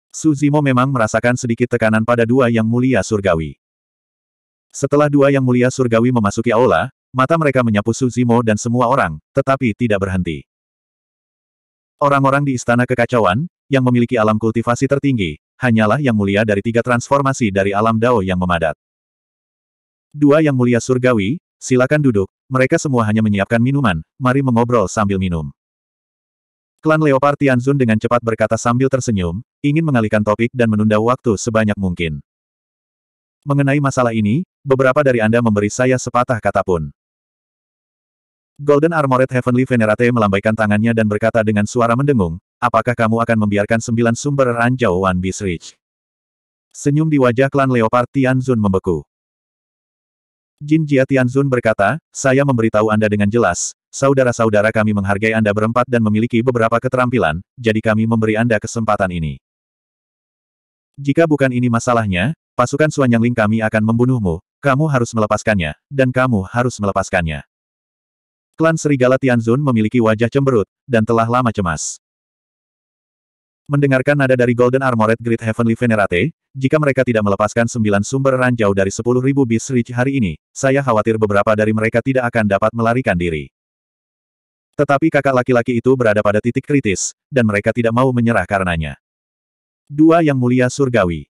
Suzimo memang merasakan sedikit tekanan pada dua yang mulia surgawi. Setelah dua yang mulia surgawi memasuki aula, mata mereka menyapu Suzimo dan semua orang, tetapi tidak berhenti. Orang-orang di Istana Kekacauan, yang memiliki alam kultivasi tertinggi, hanyalah yang mulia dari tiga transformasi dari alam Dao yang memadat. Dua yang mulia surgawi, silakan duduk, mereka semua hanya menyiapkan minuman, mari mengobrol sambil minum. Klan Leopard Tianzun dengan cepat berkata sambil tersenyum, ingin mengalihkan topik dan menunda waktu sebanyak mungkin. Mengenai masalah ini, beberapa dari Anda memberi saya sepatah kata pun. Golden Armored Heavenly Venerate melambaikan tangannya dan berkata dengan suara mendengung, apakah kamu akan membiarkan sembilan sumber ranjau One Beast Senyum di wajah klan Leopard Tianzun membeku. Jin Jia Tianzun berkata, saya memberitahu Anda dengan jelas, saudara-saudara kami menghargai Anda berempat dan memiliki beberapa keterampilan, jadi kami memberi Anda kesempatan ini. Jika bukan ini masalahnya, pasukan Suanyangling kami akan membunuhmu, kamu harus melepaskannya, dan kamu harus melepaskannya. Klan Serigala Tianzun memiliki wajah cemberut, dan telah lama cemas. Mendengarkan nada dari Golden Armored Great Heavenly Venerate, jika mereka tidak melepaskan sembilan sumber ranjau dari sepuluh ribu bis Ridge hari ini, saya khawatir beberapa dari mereka tidak akan dapat melarikan diri. Tetapi kakak laki-laki itu berada pada titik kritis, dan mereka tidak mau menyerah karenanya. Dua Yang Mulia Surgawi.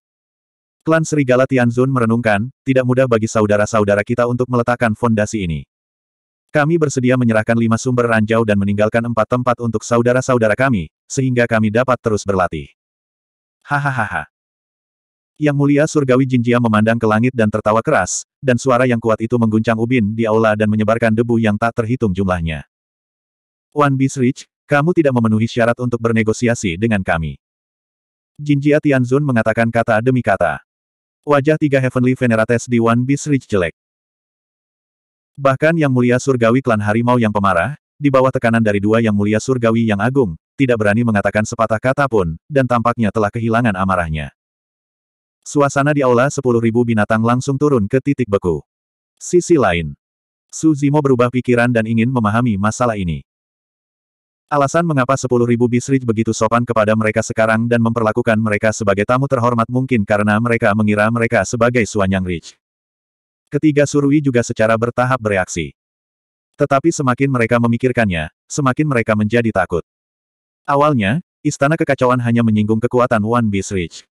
Klan Serigala Tianzun merenungkan, tidak mudah bagi saudara-saudara kita untuk meletakkan fondasi ini. Kami bersedia menyerahkan lima sumber ranjau dan meninggalkan empat tempat untuk saudara-saudara kami, sehingga kami dapat terus berlatih. Hahaha. Yang mulia surgawi Jinjia memandang ke langit dan tertawa keras, dan suara yang kuat itu mengguncang ubin di aula dan menyebarkan debu yang tak terhitung jumlahnya. One Beast Rich, kamu tidak memenuhi syarat untuk bernegosiasi dengan kami. Jinjia Tianzun mengatakan kata demi kata. Wajah tiga Heavenly Venerates di One Beast Ridge jelek. Bahkan yang mulia surgawi klan harimau yang pemarah, di bawah tekanan dari dua yang mulia surgawi yang agung, tidak berani mengatakan sepatah kata pun, dan tampaknya telah kehilangan amarahnya. Suasana di aula 10.000 binatang langsung turun ke titik beku. Sisi lain. Su Zimo berubah pikiran dan ingin memahami masalah ini. Alasan mengapa 10.000 Bisrich begitu sopan kepada mereka sekarang dan memperlakukan mereka sebagai tamu terhormat mungkin karena mereka mengira mereka sebagai suan yang Rich. Ketiga Surui juga secara bertahap bereaksi. Tetapi semakin mereka memikirkannya, semakin mereka menjadi takut. Awalnya, Istana Kekacauan hanya menyinggung kekuatan One Bisrich.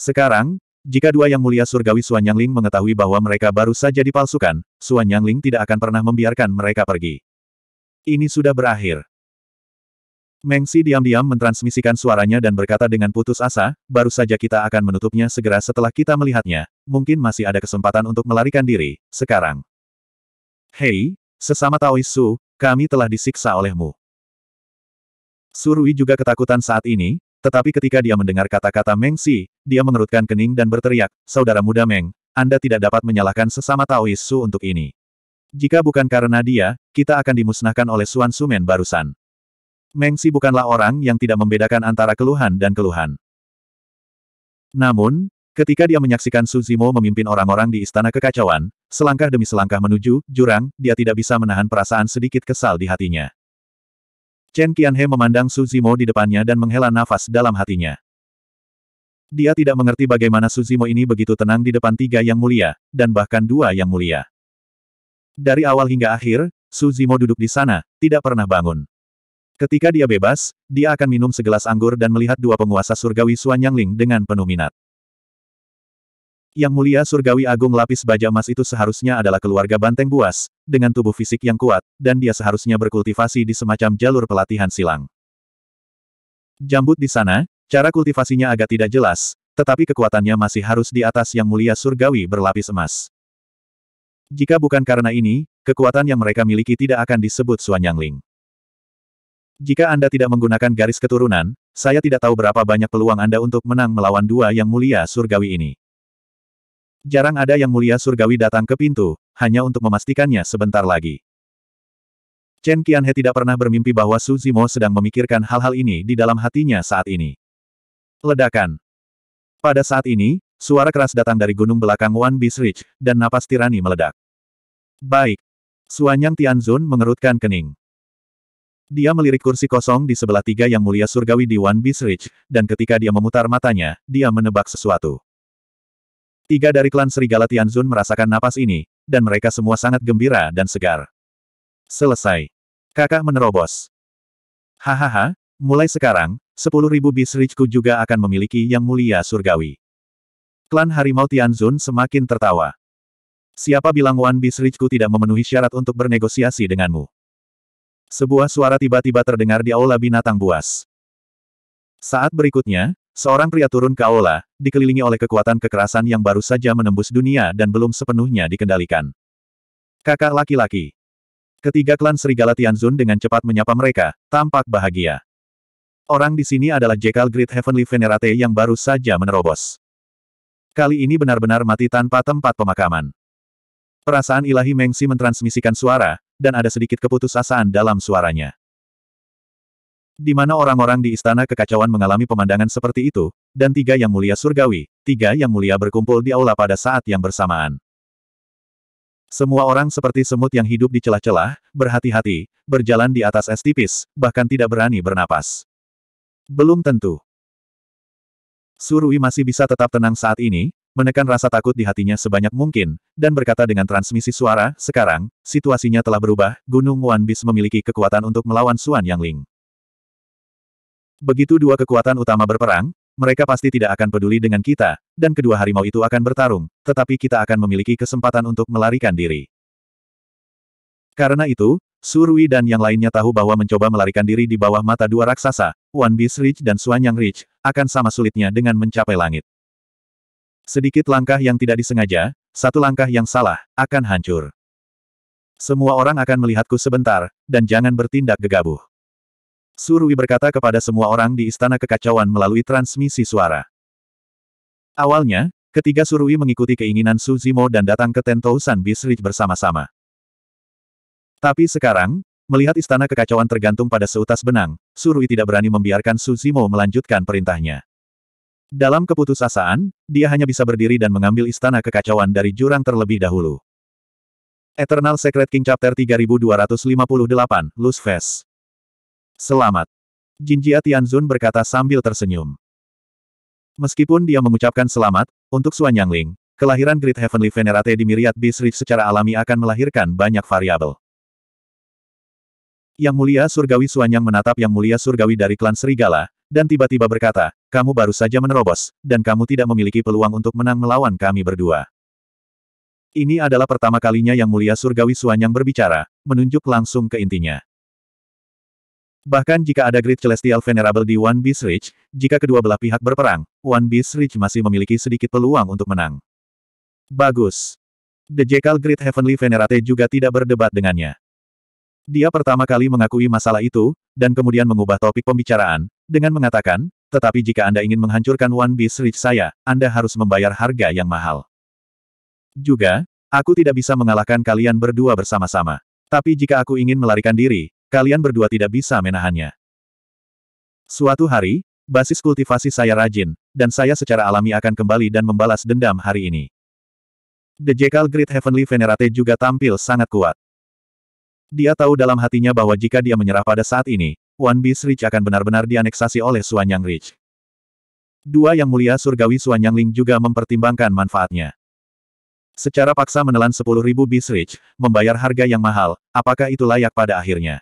Sekarang, jika dua yang mulia surgawi Suan yang ling mengetahui bahwa mereka baru saja dipalsukan, Suan yang ling tidak akan pernah membiarkan mereka pergi. Ini sudah berakhir. Mengsi diam-diam mentransmisikan suaranya dan berkata dengan putus asa, baru saja kita akan menutupnya segera setelah kita melihatnya, mungkin masih ada kesempatan untuk melarikan diri, sekarang. Hei, sesama Taoisu, kami telah disiksa olehmu. Surui juga ketakutan saat ini, tetapi ketika dia mendengar kata-kata Mengsi, dia mengerutkan kening dan berteriak, Saudara muda Meng, Anda tidak dapat menyalahkan sesama Taoisu untuk ini. Jika bukan karena dia, kita akan dimusnahkan oleh Suan Sumen barusan. Mengsi bukanlah orang yang tidak membedakan antara keluhan dan keluhan. Namun, ketika dia menyaksikan Suzimo memimpin orang-orang di Istana Kekacauan, selangkah demi selangkah menuju jurang, dia tidak bisa menahan perasaan sedikit kesal di hatinya. Chen Qianhe memandang Suzimo di depannya dan menghela nafas dalam hatinya. Dia tidak mengerti bagaimana Suzimo ini begitu tenang di depan tiga yang mulia, dan bahkan dua yang mulia. Dari awal hingga akhir, Suzimo duduk di sana, tidak pernah bangun. Ketika dia bebas, dia akan minum segelas anggur dan melihat dua penguasa surgawi Suan Ling dengan penuh minat. Yang mulia surgawi agung lapis baja emas itu seharusnya adalah keluarga banteng buas, dengan tubuh fisik yang kuat, dan dia seharusnya berkultivasi di semacam jalur pelatihan silang. Jambut di sana, cara kultivasinya agak tidak jelas, tetapi kekuatannya masih harus di atas yang mulia surgawi berlapis emas. Jika bukan karena ini, kekuatan yang mereka miliki tidak akan disebut Suan Ling. Jika Anda tidak menggunakan garis keturunan, saya tidak tahu berapa banyak peluang Anda untuk menang melawan dua yang mulia surgawi ini. Jarang ada yang mulia surgawi datang ke pintu, hanya untuk memastikannya sebentar lagi. Chen Qianhe tidak pernah bermimpi bahwa Su Zimo sedang memikirkan hal-hal ini di dalam hatinya saat ini. Ledakan. Pada saat ini, suara keras datang dari gunung belakang One Beast Ridge, dan napas tirani meledak. Baik. Suanyang Tianzun mengerutkan kening. Dia melirik kursi kosong di sebelah tiga yang mulia surgawi di One Beast Ridge, dan ketika dia memutar matanya, dia menebak sesuatu. Tiga dari klan Serigala Tianzun merasakan napas ini, dan mereka semua sangat gembira dan segar. Selesai. Kakak menerobos. Hahaha, mulai sekarang, sepuluh ribu Beast juga akan memiliki yang mulia surgawi. Klan Harimau Tianzun semakin tertawa. Siapa bilang Wan Bisrichku tidak memenuhi syarat untuk bernegosiasi denganmu? Sebuah suara tiba-tiba terdengar di aula binatang buas. Saat berikutnya, seorang pria turun ke aula, dikelilingi oleh kekuatan kekerasan yang baru saja menembus dunia dan belum sepenuhnya dikendalikan. Kakak laki-laki. Ketiga klan Serigala Tianzun dengan cepat menyapa mereka, tampak bahagia. Orang di sini adalah Jekal Great Heavenly Venerate yang baru saja menerobos. Kali ini benar-benar mati tanpa tempat pemakaman. Perasaan ilahi Mengsi mentransmisikan suara, dan ada sedikit keputusasaan dalam suaranya. Di mana orang-orang di istana kekacauan mengalami pemandangan seperti itu, dan tiga yang mulia surgawi, tiga yang mulia berkumpul di aula pada saat yang bersamaan. Semua orang seperti semut yang hidup di celah-celah, berhati-hati, berjalan di atas es tipis, bahkan tidak berani bernapas. Belum tentu. Surui masih bisa tetap tenang saat ini, menekan rasa takut di hatinya sebanyak mungkin, dan berkata dengan transmisi suara, sekarang, situasinya telah berubah, Gunung Wan Bis memiliki kekuatan untuk melawan Suan Yang Ling. Begitu dua kekuatan utama berperang, mereka pasti tidak akan peduli dengan kita, dan kedua harimau itu akan bertarung, tetapi kita akan memiliki kesempatan untuk melarikan diri. Karena itu, Surui dan yang lainnya tahu bahwa mencoba melarikan diri di bawah mata dua raksasa, One Beast Rich dan Suan Yang Rich, akan sama sulitnya dengan mencapai langit. Sedikit langkah yang tidak disengaja, satu langkah yang salah, akan hancur. Semua orang akan melihatku sebentar, dan jangan bertindak gegabah. Surui berkata kepada semua orang di Istana Kekacauan melalui transmisi suara. Awalnya, ketiga Surui mengikuti keinginan Suzimo dan datang ke Tentousan Bisridge bersama-sama. Tapi sekarang, Melihat istana kekacauan tergantung pada seutas benang, Surui tidak berani membiarkan Suzimo melanjutkan perintahnya. Dalam keputusasaan, dia hanya bisa berdiri dan mengambil istana kekacauan dari jurang terlebih dahulu. Eternal Secret King Chapter 3258, Loose Selamat. Jinjia Tianzun berkata sambil tersenyum. Meskipun dia mengucapkan selamat, untuk Suan Yangling, kelahiran Great Heavenly Venerate di Myriad Beast Ridge secara alami akan melahirkan banyak variabel. Yang Mulia Surgawi Suanyang menatap Yang Mulia Surgawi dari klan Serigala, dan tiba-tiba berkata, kamu baru saja menerobos, dan kamu tidak memiliki peluang untuk menang melawan kami berdua. Ini adalah pertama kalinya Yang Mulia Surgawi Suanyang berbicara, menunjuk langsung ke intinya. Bahkan jika ada Grid Celestial Venerable di One Beast Ridge, jika kedua belah pihak berperang, One Beast Ridge masih memiliki sedikit peluang untuk menang. Bagus. The Jekyll Great Heavenly Venerate juga tidak berdebat dengannya. Dia pertama kali mengakui masalah itu, dan kemudian mengubah topik pembicaraan, dengan mengatakan, tetapi jika Anda ingin menghancurkan One Piece Rich saya, Anda harus membayar harga yang mahal. Juga, aku tidak bisa mengalahkan kalian berdua bersama-sama. Tapi jika aku ingin melarikan diri, kalian berdua tidak bisa menahannya. Suatu hari, basis kultivasi saya rajin, dan saya secara alami akan kembali dan membalas dendam hari ini. The Jekyll Great Heavenly Venerate juga tampil sangat kuat. Dia tahu dalam hatinya bahwa jika dia menyerah pada saat ini, One Bis Rich akan benar-benar dianeksasi oleh Yang Rich. Dua yang mulia surgawi Yang Ling juga mempertimbangkan manfaatnya. Secara paksa menelan 10.000 Bis Rich, membayar harga yang mahal, apakah itu layak pada akhirnya?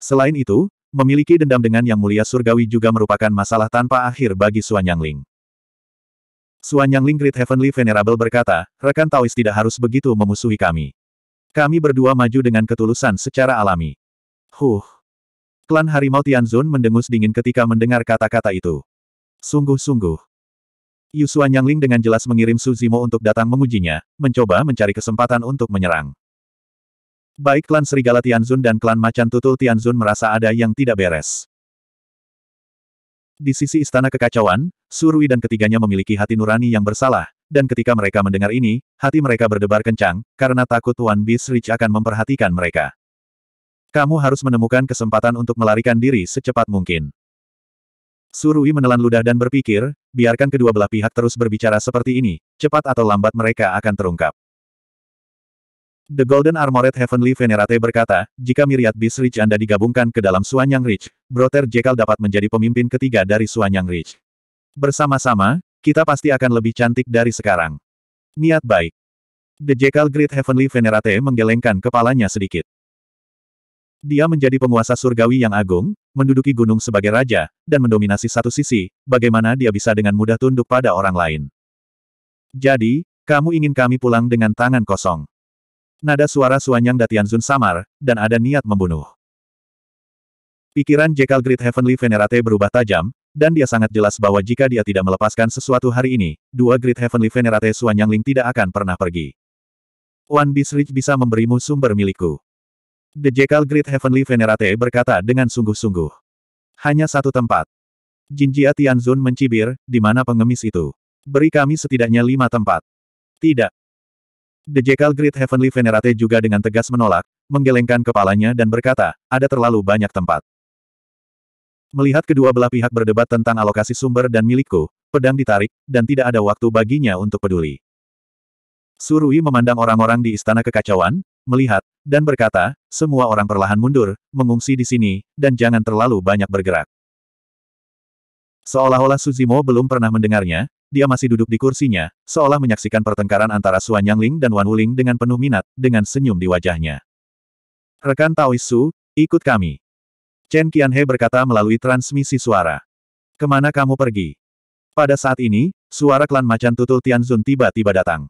Selain itu, memiliki dendam dengan yang mulia surgawi juga merupakan masalah tanpa akhir bagi Yang Ling. Suanyang Ling Great Heavenly Venerable berkata, rekan Taois tidak harus begitu memusuhi kami. Kami berdua maju dengan ketulusan secara alami. Huh. Klan Harimau Tianzun mendengus dingin ketika mendengar kata-kata itu. Sungguh-sungguh. Yusuan Yangling dengan jelas mengirim Su Zimo untuk datang mengujinya, mencoba mencari kesempatan untuk menyerang. Baik klan Serigala Tianzun dan klan Macan Tutul Tianzun merasa ada yang tidak beres. Di sisi istana kekacauan, Surui dan ketiganya memiliki hati nurani yang bersalah, dan ketika mereka mendengar ini, hati mereka berdebar kencang, karena takut One Beast Rich akan memperhatikan mereka. Kamu harus menemukan kesempatan untuk melarikan diri secepat mungkin. Surui menelan ludah dan berpikir, biarkan kedua belah pihak terus berbicara seperti ini, cepat atau lambat mereka akan terungkap. The Golden Armored Heavenly Venerate berkata, jika Myriad Beast Rich Anda digabungkan ke dalam Suanyang Rich, Brother Jekal dapat menjadi pemimpin ketiga dari Suanyang Rich. Bersama-sama, kita pasti akan lebih cantik dari sekarang. Niat baik. The Jekal Great Heavenly Venerate menggelengkan kepalanya sedikit. Dia menjadi penguasa surgawi yang agung, menduduki gunung sebagai raja, dan mendominasi satu sisi, bagaimana dia bisa dengan mudah tunduk pada orang lain. Jadi, kamu ingin kami pulang dengan tangan kosong. Nada suara Suanyang zun samar, dan ada niat membunuh. Pikiran Jekal Great Heavenly Venerate berubah tajam, dan dia sangat jelas bahwa jika dia tidak melepaskan sesuatu hari ini, dua Great Heavenly Venerate Suanyang Ling tidak akan pernah pergi. One Beast Ridge bisa memberimu sumber milikku. The Jekyll Great Heavenly Venerate berkata dengan sungguh-sungguh. Hanya satu tempat. Jinjia Tianzun mencibir, di mana pengemis itu. Beri kami setidaknya lima tempat. Tidak. The Jekyll Great Heavenly Venerate juga dengan tegas menolak, menggelengkan kepalanya dan berkata, ada terlalu banyak tempat. Melihat kedua belah pihak berdebat tentang alokasi sumber dan milikku, pedang ditarik, dan tidak ada waktu baginya untuk peduli. Surui memandang orang-orang di istana kekacauan, melihat, dan berkata, semua orang perlahan mundur, mengungsi di sini, dan jangan terlalu banyak bergerak. Seolah-olah Suzimo belum pernah mendengarnya, dia masih duduk di kursinya, seolah menyaksikan pertengkaran antara Suan Yangling dan Wan Wuling dengan penuh minat, dengan senyum di wajahnya. Rekan Taoisu, ikut kami. Chen Qianhe berkata melalui transmisi suara. Kemana kamu pergi? Pada saat ini, suara klan macan tutul Tianzun tiba-tiba datang.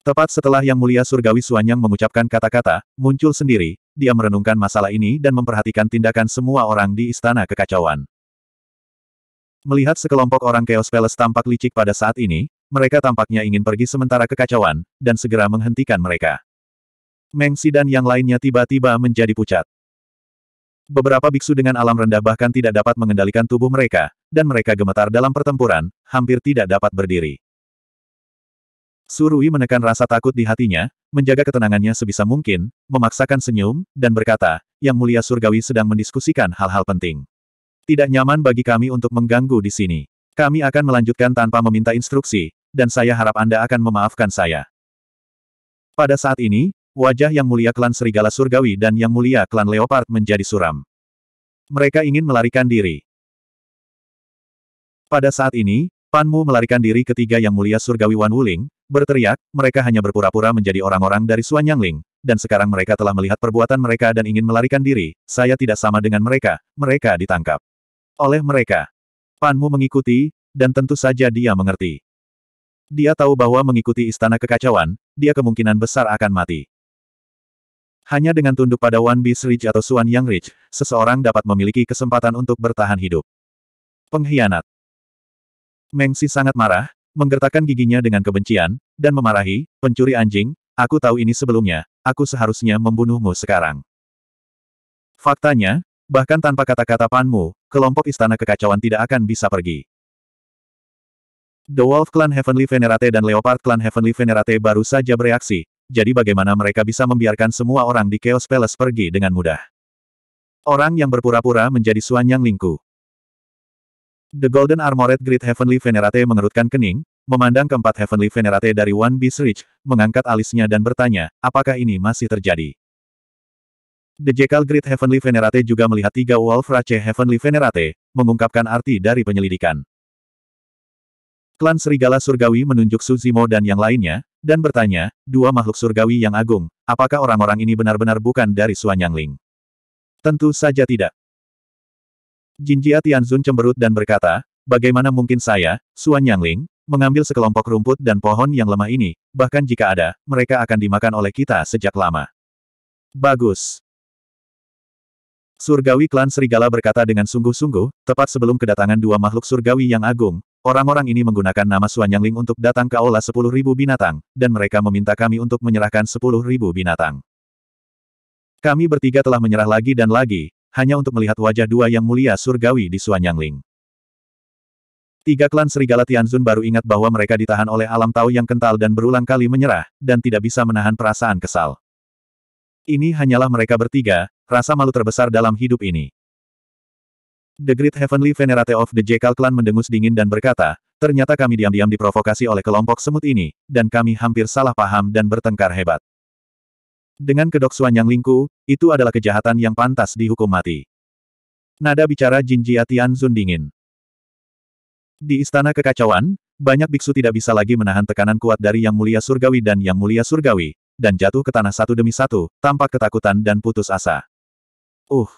Tepat setelah Yang Mulia Surgawi Suanyang mengucapkan kata-kata, muncul sendiri, dia merenungkan masalah ini dan memperhatikan tindakan semua orang di Istana Kekacauan. Melihat sekelompok orang Chaos Palace tampak licik pada saat ini, mereka tampaknya ingin pergi sementara kekacauan, dan segera menghentikan mereka. Mengsi dan yang lainnya tiba-tiba menjadi pucat. Beberapa biksu dengan alam rendah bahkan tidak dapat mengendalikan tubuh mereka, dan mereka gemetar dalam pertempuran, hampir tidak dapat berdiri. Surui menekan rasa takut di hatinya, menjaga ketenangannya sebisa mungkin, memaksakan senyum, dan berkata, Yang Mulia Surgawi sedang mendiskusikan hal-hal penting. Tidak nyaman bagi kami untuk mengganggu di sini. Kami akan melanjutkan tanpa meminta instruksi, dan saya harap Anda akan memaafkan saya. Pada saat ini, wajah Yang Mulia Klan Serigala Surgawi dan Yang Mulia Klan Leopard menjadi suram. Mereka ingin melarikan diri. Pada saat ini, Panmu melarikan diri ketiga Yang Mulia Surgawi Wan Wuling, berteriak, mereka hanya berpura-pura menjadi orang-orang dari Suanyangling, dan sekarang mereka telah melihat perbuatan mereka dan ingin melarikan diri, saya tidak sama dengan mereka, mereka ditangkap. Oleh mereka. Panmu mengikuti, dan tentu saja dia mengerti. Dia tahu bahwa mengikuti istana kekacauan, dia kemungkinan besar akan mati. Hanya dengan tunduk pada Wan Bis Ridge atau Suan Yang Ridge, seseorang dapat memiliki kesempatan untuk bertahan hidup. Pengkhianat. Mengsi sangat marah, menggertakkan giginya dengan kebencian, dan memarahi, pencuri anjing, aku tahu ini sebelumnya, aku seharusnya membunuhmu sekarang. Faktanya, bahkan tanpa kata-kata Panmu, kelompok istana kekacauan tidak akan bisa pergi. The Wolf Clan Heavenly Venerate dan Leopard Clan Heavenly Venerate baru saja bereaksi, jadi bagaimana mereka bisa membiarkan semua orang di Chaos Palace pergi dengan mudah? Orang yang berpura-pura menjadi Suan Yang Lingku. The Golden Armored Great Heavenly Venerate mengerutkan kening, memandang keempat Heavenly Venerate dari One Beast Reach, mengangkat alisnya dan bertanya, apakah ini masih terjadi? The Jekyll Great Heavenly Venerate juga melihat tiga Wolf Rache Heavenly Venerate, mengungkapkan arti dari penyelidikan. Klan Serigala Surgawi menunjuk Suzimo dan yang lainnya, dan bertanya, dua makhluk surgawi yang agung, apakah orang-orang ini benar-benar bukan dari Suanyangling? Tentu saja tidak. Jinjia Tianzun cemberut dan berkata, bagaimana mungkin saya, Suan Yangling, mengambil sekelompok rumput dan pohon yang lemah ini, bahkan jika ada, mereka akan dimakan oleh kita sejak lama. Bagus. Surgawi klan Serigala berkata dengan sungguh-sungguh, tepat sebelum kedatangan dua makhluk surgawi yang agung, orang-orang ini menggunakan nama Suan Yangling untuk datang ke aula ribu binatang, dan mereka meminta kami untuk menyerahkan sepuluh ribu binatang. Kami bertiga telah menyerah lagi dan lagi, hanya untuk melihat wajah dua yang mulia surgawi di Suanyangling. Tiga klan Serigala Tianzun baru ingat bahwa mereka ditahan oleh alam tahu yang kental dan berulang kali menyerah, dan tidak bisa menahan perasaan kesal. Ini hanyalah mereka bertiga, rasa malu terbesar dalam hidup ini. The Great Heavenly Venerate of the Jekal Clan mendengus dingin dan berkata, ternyata kami diam-diam diprovokasi oleh kelompok semut ini, dan kami hampir salah paham dan bertengkar hebat. Dengan kedok suan yang Lingku, itu adalah kejahatan yang pantas dihukum mati. Nada bicara Jin Jinjia Tianzun dingin. Di istana kekacauan, banyak biksu tidak bisa lagi menahan tekanan kuat dari Yang Mulia Surgawi dan Yang Mulia Surgawi, dan jatuh ke tanah satu demi satu, tampak ketakutan dan putus asa. Uh!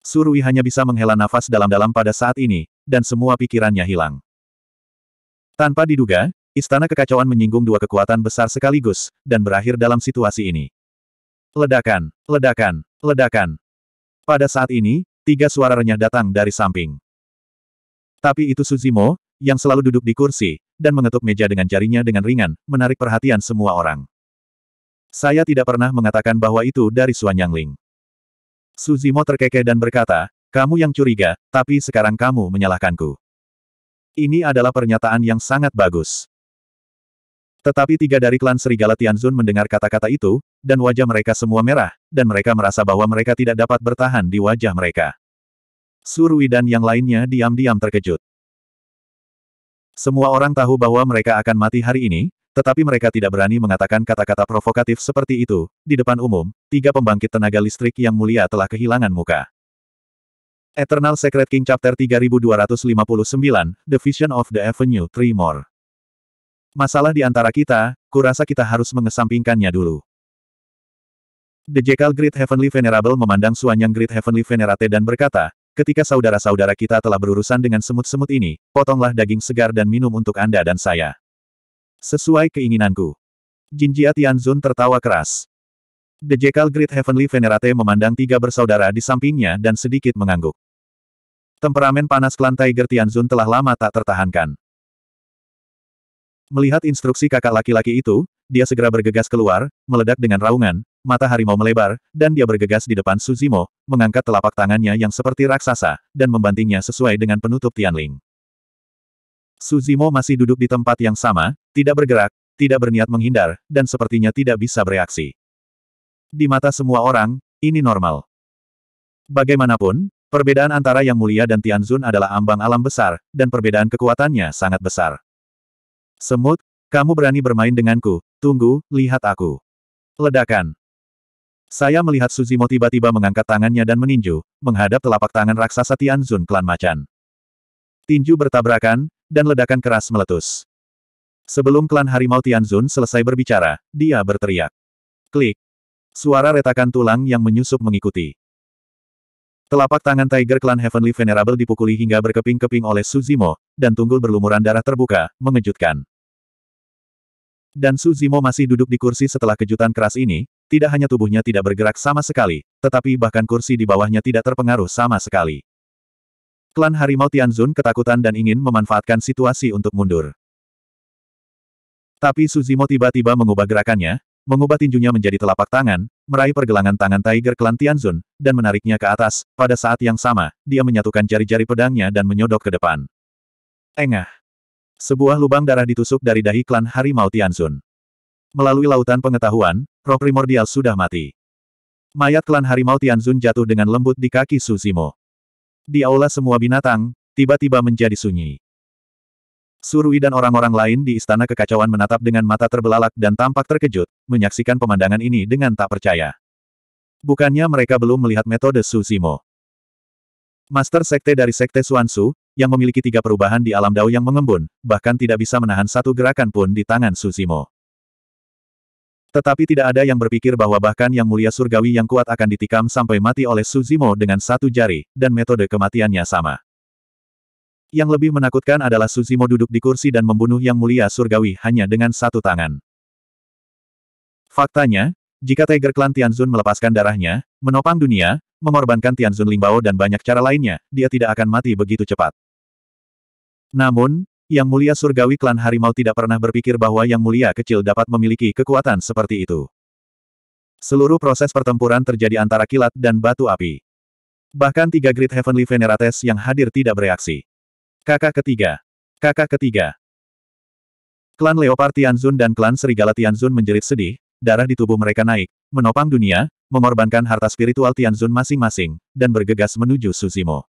Surui hanya bisa menghela nafas dalam-dalam pada saat ini, dan semua pikirannya hilang. Tanpa diduga, Istana kekacauan menyinggung dua kekuatan besar sekaligus, dan berakhir dalam situasi ini. Ledakan, ledakan, ledakan. Pada saat ini, tiga suara renyah datang dari samping. Tapi itu Suzimo, yang selalu duduk di kursi, dan mengetuk meja dengan jarinya dengan ringan, menarik perhatian semua orang. Saya tidak pernah mengatakan bahwa itu dari Suan Yang Ling. Suzimo terkekeh dan berkata, kamu yang curiga, tapi sekarang kamu menyalahkanku. Ini adalah pernyataan yang sangat bagus. Tetapi tiga dari klan Serigala Tianzun mendengar kata-kata itu, dan wajah mereka semua merah, dan mereka merasa bahwa mereka tidak dapat bertahan di wajah mereka. Surui dan yang lainnya diam-diam terkejut. Semua orang tahu bahwa mereka akan mati hari ini, tetapi mereka tidak berani mengatakan kata-kata provokatif seperti itu. Di depan umum, tiga pembangkit tenaga listrik yang mulia telah kehilangan muka. Eternal Secret King Chapter 3259, The Vision of the Avenue Three Masalah di antara kita, kurasa kita harus mengesampingkannya dulu. The Jekyll Great Heavenly Venerable memandang Suanyang Great Heavenly Venerate dan berkata, ketika saudara-saudara kita telah berurusan dengan semut-semut ini, potonglah daging segar dan minum untuk Anda dan saya. Sesuai keinginanku. Jinjia Tianzun tertawa keras. The Jekyll Great Heavenly Venerate memandang tiga bersaudara di sampingnya dan sedikit mengangguk. Temperamen panas klan Tiger Tianzun telah lama tak tertahankan. Melihat instruksi kakak laki-laki itu, dia segera bergegas keluar, meledak dengan raungan, mata harimau melebar, dan dia bergegas di depan Suzimo, mengangkat telapak tangannya yang seperti raksasa, dan membantingnya sesuai dengan penutup Tianling. Suzimo masih duduk di tempat yang sama, tidak bergerak, tidak berniat menghindar, dan sepertinya tidak bisa bereaksi. Di mata semua orang, ini normal. Bagaimanapun, Perbedaan antara Yang Mulia dan Tianzun adalah ambang alam besar, dan perbedaan kekuatannya sangat besar. Semut, kamu berani bermain denganku, tunggu, lihat aku. Ledakan. Saya melihat Suzimo tiba-tiba mengangkat tangannya dan meninju, menghadap telapak tangan raksasa Tianzun klan macan. Tinju bertabrakan, dan ledakan keras meletus. Sebelum klan harimau Tianzun selesai berbicara, dia berteriak. Klik. Suara retakan tulang yang menyusup mengikuti. Telapak tangan Tiger Clan Heavenly Venerable dipukuli hingga berkeping-keping oleh Suzimo, dan tunggul berlumuran darah terbuka, mengejutkan. Dan Su Zimo masih duduk di kursi setelah kejutan keras ini, tidak hanya tubuhnya tidak bergerak sama sekali, tetapi bahkan kursi di bawahnya tidak terpengaruh sama sekali. Klan Harimau Tianzun ketakutan dan ingin memanfaatkan situasi untuk mundur. Tapi Suzimo tiba-tiba mengubah gerakannya, mengubah tinjunya menjadi telapak tangan, meraih pergelangan tangan Tiger Klan Tianzun, dan menariknya ke atas. Pada saat yang sama, dia menyatukan jari-jari pedangnya dan menyodok ke depan. Engah. Sebuah lubang darah ditusuk dari dahi klan Harimau Tianzun. Melalui lautan pengetahuan, roh primordial sudah mati. Mayat klan Harimau Tianzun jatuh dengan lembut di kaki Suzimo. Di aula semua binatang, tiba-tiba menjadi sunyi. Surui dan orang-orang lain di istana kekacauan menatap dengan mata terbelalak dan tampak terkejut, menyaksikan pemandangan ini dengan tak percaya. Bukannya mereka belum melihat metode Suzimo. Master Sekte dari Sekte Suansu, yang memiliki tiga perubahan di alam dao yang mengembun, bahkan tidak bisa menahan satu gerakan pun di tangan Suzimo. Tetapi tidak ada yang berpikir bahwa bahkan yang mulia surgawi yang kuat akan ditikam sampai mati oleh Suzimo dengan satu jari, dan metode kematiannya sama. Yang lebih menakutkan adalah Suzimo duduk di kursi dan membunuh yang mulia surgawi hanya dengan satu tangan. Faktanya, jika Tiger Clan Tianzun melepaskan darahnya, menopang dunia, mengorbankan Tianzun Lingbao dan banyak cara lainnya, dia tidak akan mati begitu cepat. Namun, Yang Mulia Surgawi Klan Harimau tidak pernah berpikir bahwa Yang Mulia kecil dapat memiliki kekuatan seperti itu. Seluruh proses pertempuran terjadi antara kilat dan batu api. Bahkan tiga Great Heavenly Venerates yang hadir tidak bereaksi. Kakak ketiga. Kakak ketiga. Klan Leopard Tianzun dan klan Serigala Tianzun menjerit sedih, darah di tubuh mereka naik, menopang dunia, mengorbankan harta spiritual Tianzun masing-masing, dan bergegas menuju Suzimo.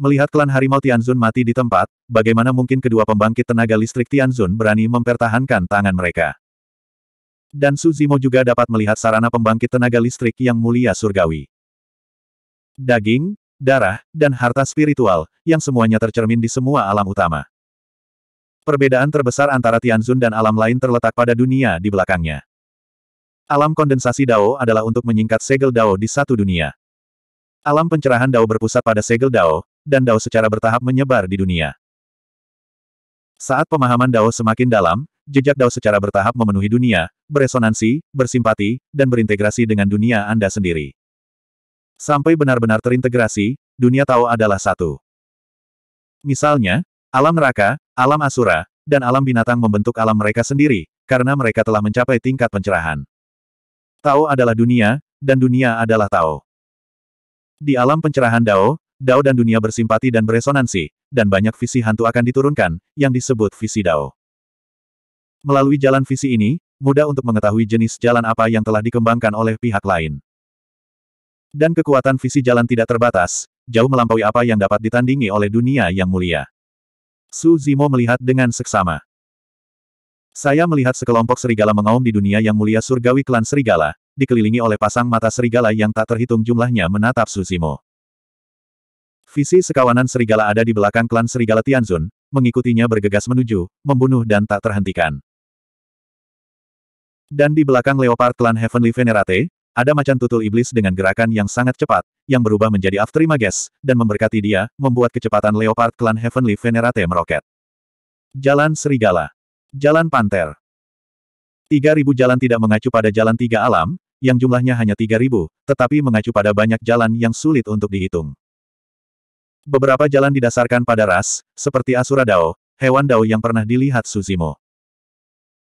Melihat klan harimau Tianzun mati di tempat, bagaimana mungkin kedua pembangkit tenaga listrik Tianzun berani mempertahankan tangan mereka. Dan Suzimo juga dapat melihat sarana pembangkit tenaga listrik yang mulia surgawi. Daging, darah, dan harta spiritual, yang semuanya tercermin di semua alam utama. Perbedaan terbesar antara Tianzun dan alam lain terletak pada dunia di belakangnya. Alam kondensasi Dao adalah untuk menyingkat segel Dao di satu dunia. Alam pencerahan Dao berpusat pada segel Dao, dan Dao secara bertahap menyebar di dunia. Saat pemahaman Dao semakin dalam, jejak Dao secara bertahap memenuhi dunia, beresonansi, bersimpati, dan berintegrasi dengan dunia Anda sendiri. Sampai benar-benar terintegrasi, dunia Tao adalah satu. Misalnya, alam neraka, Alam Asura, dan alam binatang membentuk alam mereka sendiri, karena mereka telah mencapai tingkat pencerahan. Tao adalah dunia, dan dunia adalah Tao. Di alam pencerahan Dao, Dao dan dunia bersimpati dan beresonansi, dan banyak visi hantu akan diturunkan, yang disebut visi Dao. Melalui jalan visi ini, mudah untuk mengetahui jenis jalan apa yang telah dikembangkan oleh pihak lain. Dan kekuatan visi jalan tidak terbatas, jauh melampaui apa yang dapat ditandingi oleh dunia yang mulia. Su Zimo melihat dengan seksama. Saya melihat sekelompok serigala mengaum di dunia yang mulia surgawi klan serigala, dikelilingi oleh pasang mata serigala yang tak terhitung jumlahnya menatap Su Zimo. Visi sekawanan serigala ada di belakang klan serigala Tianzun, mengikutinya bergegas menuju, membunuh dan tak terhentikan. Dan di belakang leopard klan Heavenly Venerate, ada macan tutul iblis dengan gerakan yang sangat cepat, yang berubah menjadi Aftrimages, dan memberkati dia, membuat kecepatan Leopard Klan Heavenly Venerate meroket. Jalan Serigala. Jalan Tiga 3.000 jalan tidak mengacu pada jalan tiga alam, yang jumlahnya hanya 3.000, tetapi mengacu pada banyak jalan yang sulit untuk dihitung. Beberapa jalan didasarkan pada ras, seperti Asura Dao, hewan Dao yang pernah dilihat Suzimo.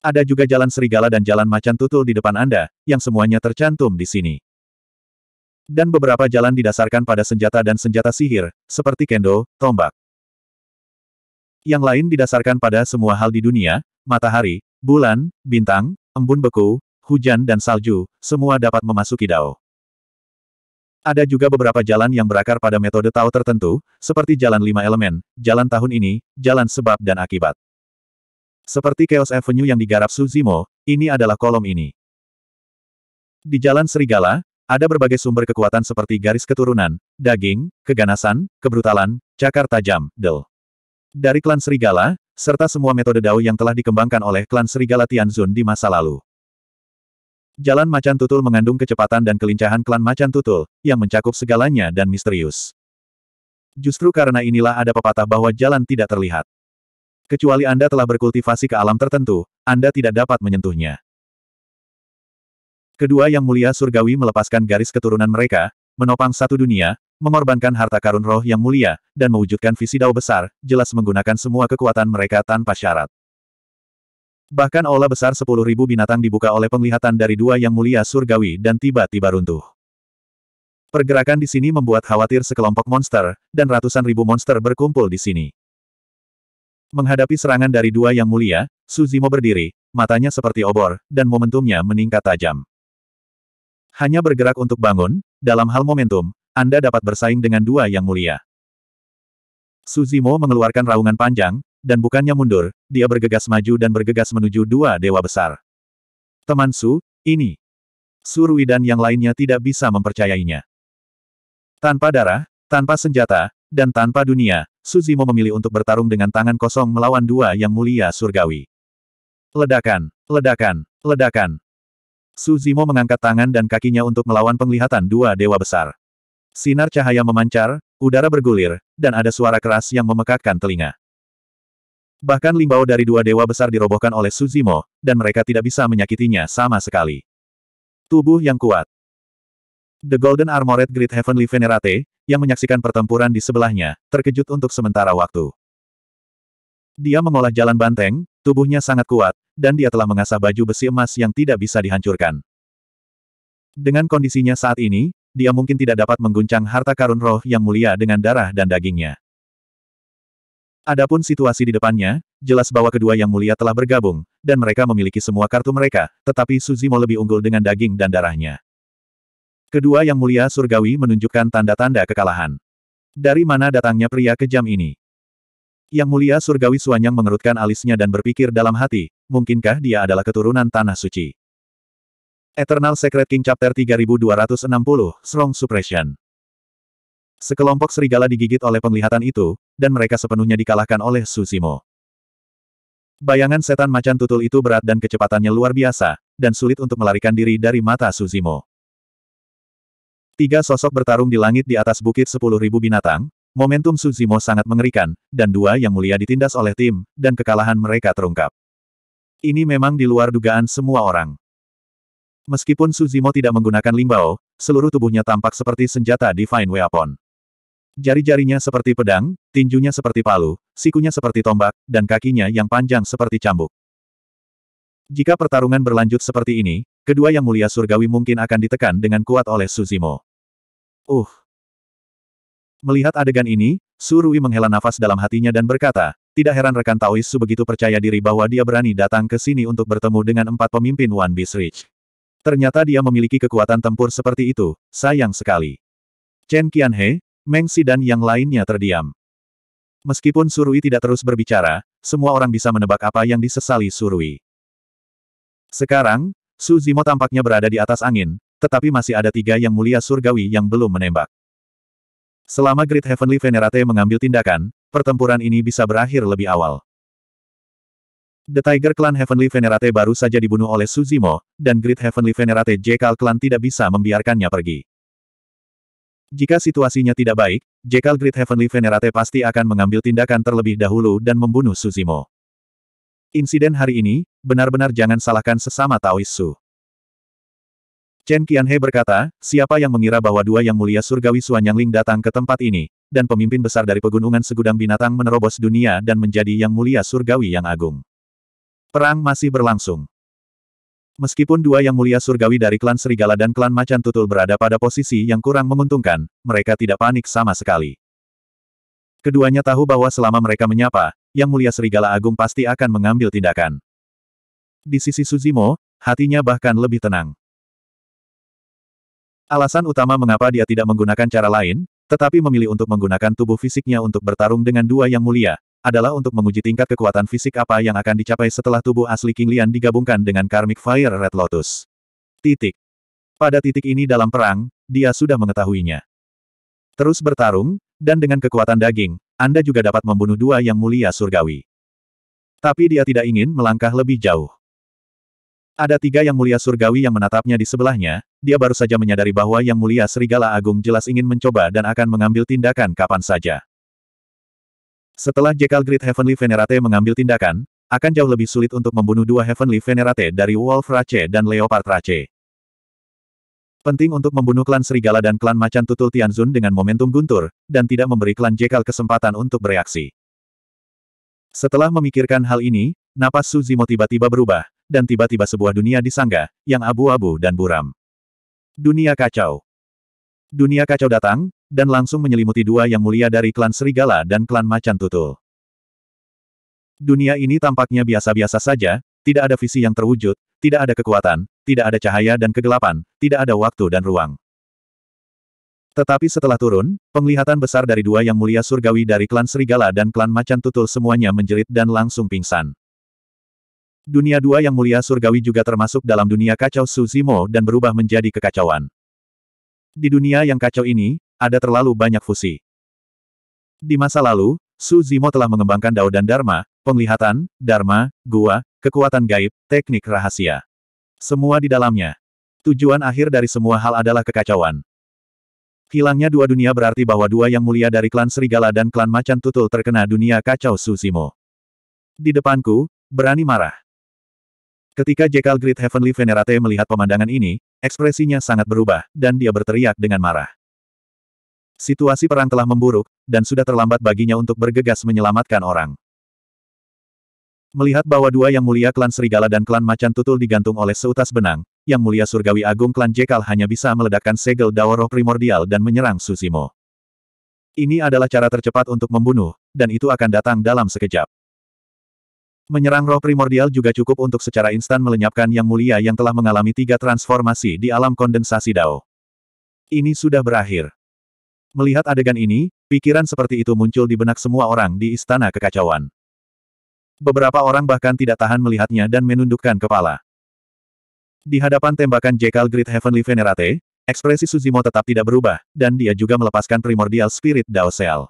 Ada juga jalan serigala dan jalan macan tutul di depan Anda, yang semuanya tercantum di sini. Dan beberapa jalan didasarkan pada senjata dan senjata sihir, seperti kendo, tombak. Yang lain didasarkan pada semua hal di dunia, matahari, bulan, bintang, embun beku, hujan dan salju, semua dapat memasuki Dao. Ada juga beberapa jalan yang berakar pada metode Tao tertentu, seperti jalan lima elemen, jalan tahun ini, jalan sebab dan akibat. Seperti Chaos Avenue yang digarap Suzimo, ini adalah kolom ini. Di Jalan Serigala, ada berbagai sumber kekuatan seperti garis keturunan, daging, keganasan, kebrutalan, cakar tajam, del. Dari klan Serigala, serta semua metode dao yang telah dikembangkan oleh klan Serigala Tianzun di masa lalu. Jalan Macan Tutul mengandung kecepatan dan kelincahan klan Macan Tutul, yang mencakup segalanya dan misterius. Justru karena inilah ada pepatah bahwa jalan tidak terlihat. Kecuali Anda telah berkultivasi ke alam tertentu, Anda tidak dapat menyentuhnya. Kedua Yang Mulia Surgawi melepaskan garis keturunan mereka, menopang satu dunia, mengorbankan harta karun roh yang mulia, dan mewujudkan visi dao besar, jelas menggunakan semua kekuatan mereka tanpa syarat. Bahkan olah besar sepuluh ribu binatang dibuka oleh penglihatan dari dua Yang Mulia Surgawi dan tiba-tiba runtuh. Pergerakan di sini membuat khawatir sekelompok monster, dan ratusan ribu monster berkumpul di sini. Menghadapi serangan dari dua yang mulia, Suzimo berdiri, matanya seperti obor, dan momentumnya meningkat tajam. Hanya bergerak untuk bangun, dalam hal momentum, Anda dapat bersaing dengan dua yang mulia. Suzimo mengeluarkan raungan panjang, dan bukannya mundur, dia bergegas maju dan bergegas menuju dua dewa besar. Teman Su, ini. Surui dan yang lainnya tidak bisa mempercayainya. Tanpa darah, tanpa senjata, dan tanpa dunia, Suzimo memilih untuk bertarung dengan tangan kosong melawan dua yang mulia surgawi. Ledakan, ledakan, ledakan. Suzimo mengangkat tangan dan kakinya untuk melawan penglihatan dua dewa besar. Sinar cahaya memancar, udara bergulir, dan ada suara keras yang memekakkan telinga. Bahkan limbau dari dua dewa besar dirobohkan oleh Suzimo, dan mereka tidak bisa menyakitinya sama sekali. Tubuh yang kuat, The Golden Armored Great Heavenly Venerate, yang menyaksikan pertempuran di sebelahnya, terkejut untuk sementara waktu. Dia mengolah jalan banteng, tubuhnya sangat kuat, dan dia telah mengasah baju besi emas yang tidak bisa dihancurkan. Dengan kondisinya saat ini, dia mungkin tidak dapat mengguncang harta karun roh yang mulia dengan darah dan dagingnya. Adapun situasi di depannya, jelas bahwa kedua yang mulia telah bergabung, dan mereka memiliki semua kartu mereka, tetapi Suzimo lebih unggul dengan daging dan darahnya. Kedua yang mulia surgawi menunjukkan tanda-tanda kekalahan. Dari mana datangnya pria kejam ini? Yang mulia surgawi Suanyang mengerutkan alisnya dan berpikir dalam hati, mungkinkah dia adalah keturunan Tanah Suci? Eternal Secret King Chapter 3260, Strong Suppression Sekelompok serigala digigit oleh penglihatan itu, dan mereka sepenuhnya dikalahkan oleh Susimo. Bayangan setan macan tutul itu berat dan kecepatannya luar biasa, dan sulit untuk melarikan diri dari mata Suzimo. Tiga sosok bertarung di langit di atas bukit sepuluh ribu binatang, momentum Suzimo sangat mengerikan, dan dua yang mulia ditindas oleh tim, dan kekalahan mereka terungkap. Ini memang di luar dugaan semua orang. Meskipun Suzimo tidak menggunakan limbau, seluruh tubuhnya tampak seperti senjata Divine Weapon. Jari-jarinya seperti pedang, tinjunya seperti palu, sikunya seperti tombak, dan kakinya yang panjang seperti cambuk. Jika pertarungan berlanjut seperti ini, kedua yang mulia surgawi mungkin akan ditekan dengan kuat oleh Suzimo. Uh. Melihat adegan ini, Su menghela nafas dalam hatinya dan berkata, tidak heran rekan Taois Su begitu percaya diri bahwa dia berani datang ke sini untuk bertemu dengan empat pemimpin One Beast Ridge. Ternyata dia memiliki kekuatan tempur seperti itu, sayang sekali. Chen Qianhe, Meng Si dan yang lainnya terdiam. Meskipun Surui tidak terus berbicara, semua orang bisa menebak apa yang disesali Surui. Sekarang, Su Zimo tampaknya berada di atas angin, tetapi masih ada tiga yang mulia surgawi yang belum menembak. Selama Great Heavenly Venerate mengambil tindakan, pertempuran ini bisa berakhir lebih awal. The Tiger Clan Heavenly Venerate baru saja dibunuh oleh Suzimo, dan Great Heavenly Venerate Jekal Clan tidak bisa membiarkannya pergi. Jika situasinya tidak baik, Jekal Great Heavenly Venerate pasti akan mengambil tindakan terlebih dahulu dan membunuh Suzimo. Insiden hari ini, benar-benar jangan salahkan sesama Taoisu. Chen Qianhe berkata, siapa yang mengira bahwa dua yang mulia surgawi Suanyangling datang ke tempat ini, dan pemimpin besar dari pegunungan segudang binatang menerobos dunia dan menjadi yang mulia surgawi yang agung. Perang masih berlangsung. Meskipun dua yang mulia surgawi dari klan Serigala dan klan Macan Tutul berada pada posisi yang kurang menguntungkan, mereka tidak panik sama sekali. Keduanya tahu bahwa selama mereka menyapa, yang mulia Serigala Agung pasti akan mengambil tindakan. Di sisi Suzimo, hatinya bahkan lebih tenang. Alasan utama mengapa dia tidak menggunakan cara lain, tetapi memilih untuk menggunakan tubuh fisiknya untuk bertarung dengan dua yang mulia, adalah untuk menguji tingkat kekuatan fisik apa yang akan dicapai setelah tubuh asli King Lian digabungkan dengan Karmic Fire Red Lotus. Titik. Pada titik ini dalam perang, dia sudah mengetahuinya. Terus bertarung, dan dengan kekuatan daging, Anda juga dapat membunuh dua yang mulia surgawi. Tapi dia tidak ingin melangkah lebih jauh. Ada tiga yang mulia surgawi yang menatapnya di sebelahnya, dia baru saja menyadari bahwa yang mulia Serigala Agung jelas ingin mencoba dan akan mengambil tindakan kapan saja. Setelah Jekal Great Heavenly Venerate mengambil tindakan, akan jauh lebih sulit untuk membunuh dua Heavenly Venerate dari Wolf Rache dan Leopard Rache. Penting untuk membunuh klan Serigala dan klan Macan Tutul Tianzun dengan momentum guntur, dan tidak memberi klan Jekal kesempatan untuk bereaksi. Setelah memikirkan hal ini, napas Suzimo tiba-tiba berubah, dan tiba-tiba sebuah dunia disangga yang abu-abu dan buram. Dunia kacau. Dunia kacau datang, dan langsung menyelimuti dua yang mulia dari klan Serigala dan klan Macan Tutul. Dunia ini tampaknya biasa-biasa saja, tidak ada visi yang terwujud, tidak ada kekuatan, tidak ada cahaya dan kegelapan, tidak ada waktu dan ruang. Tetapi setelah turun, penglihatan besar dari dua yang mulia surgawi dari klan Serigala dan klan Macan Tutul semuanya menjerit dan langsung pingsan. Dunia dua yang mulia surgawi juga termasuk dalam dunia kacau Suzimo dan berubah menjadi kekacauan. Di dunia yang kacau ini, ada terlalu banyak fusi. Di masa lalu, Suzimo telah mengembangkan Dao dan Dharma, penglihatan, Dharma, gua, kekuatan gaib, teknik rahasia. Semua di dalamnya. Tujuan akhir dari semua hal adalah kekacauan. Hilangnya dua dunia berarti bahwa dua yang mulia dari klan Serigala dan klan Macan Tutul terkena dunia kacau Suzimo. Di depanku, berani marah. Ketika Jekal Great Heavenly Venerate melihat pemandangan ini, ekspresinya sangat berubah, dan dia berteriak dengan marah. Situasi perang telah memburuk, dan sudah terlambat baginya untuk bergegas menyelamatkan orang. Melihat bahwa dua yang mulia klan Serigala dan klan Macan Tutul digantung oleh seutas benang, yang mulia surgawi agung klan Jekal hanya bisa meledakkan segel Daoroh primordial dan menyerang Susimo. Ini adalah cara tercepat untuk membunuh, dan itu akan datang dalam sekejap. Menyerang roh primordial juga cukup untuk secara instan melenyapkan Yang Mulia yang telah mengalami tiga transformasi di alam kondensasi Dao. Ini sudah berakhir. Melihat adegan ini, pikiran seperti itu muncul di benak semua orang di Istana Kekacauan. Beberapa orang bahkan tidak tahan melihatnya dan menundukkan kepala. Di hadapan tembakan Jekal Great Heavenly Venerate, ekspresi Suzimo tetap tidak berubah, dan dia juga melepaskan primordial spirit Dao Seal.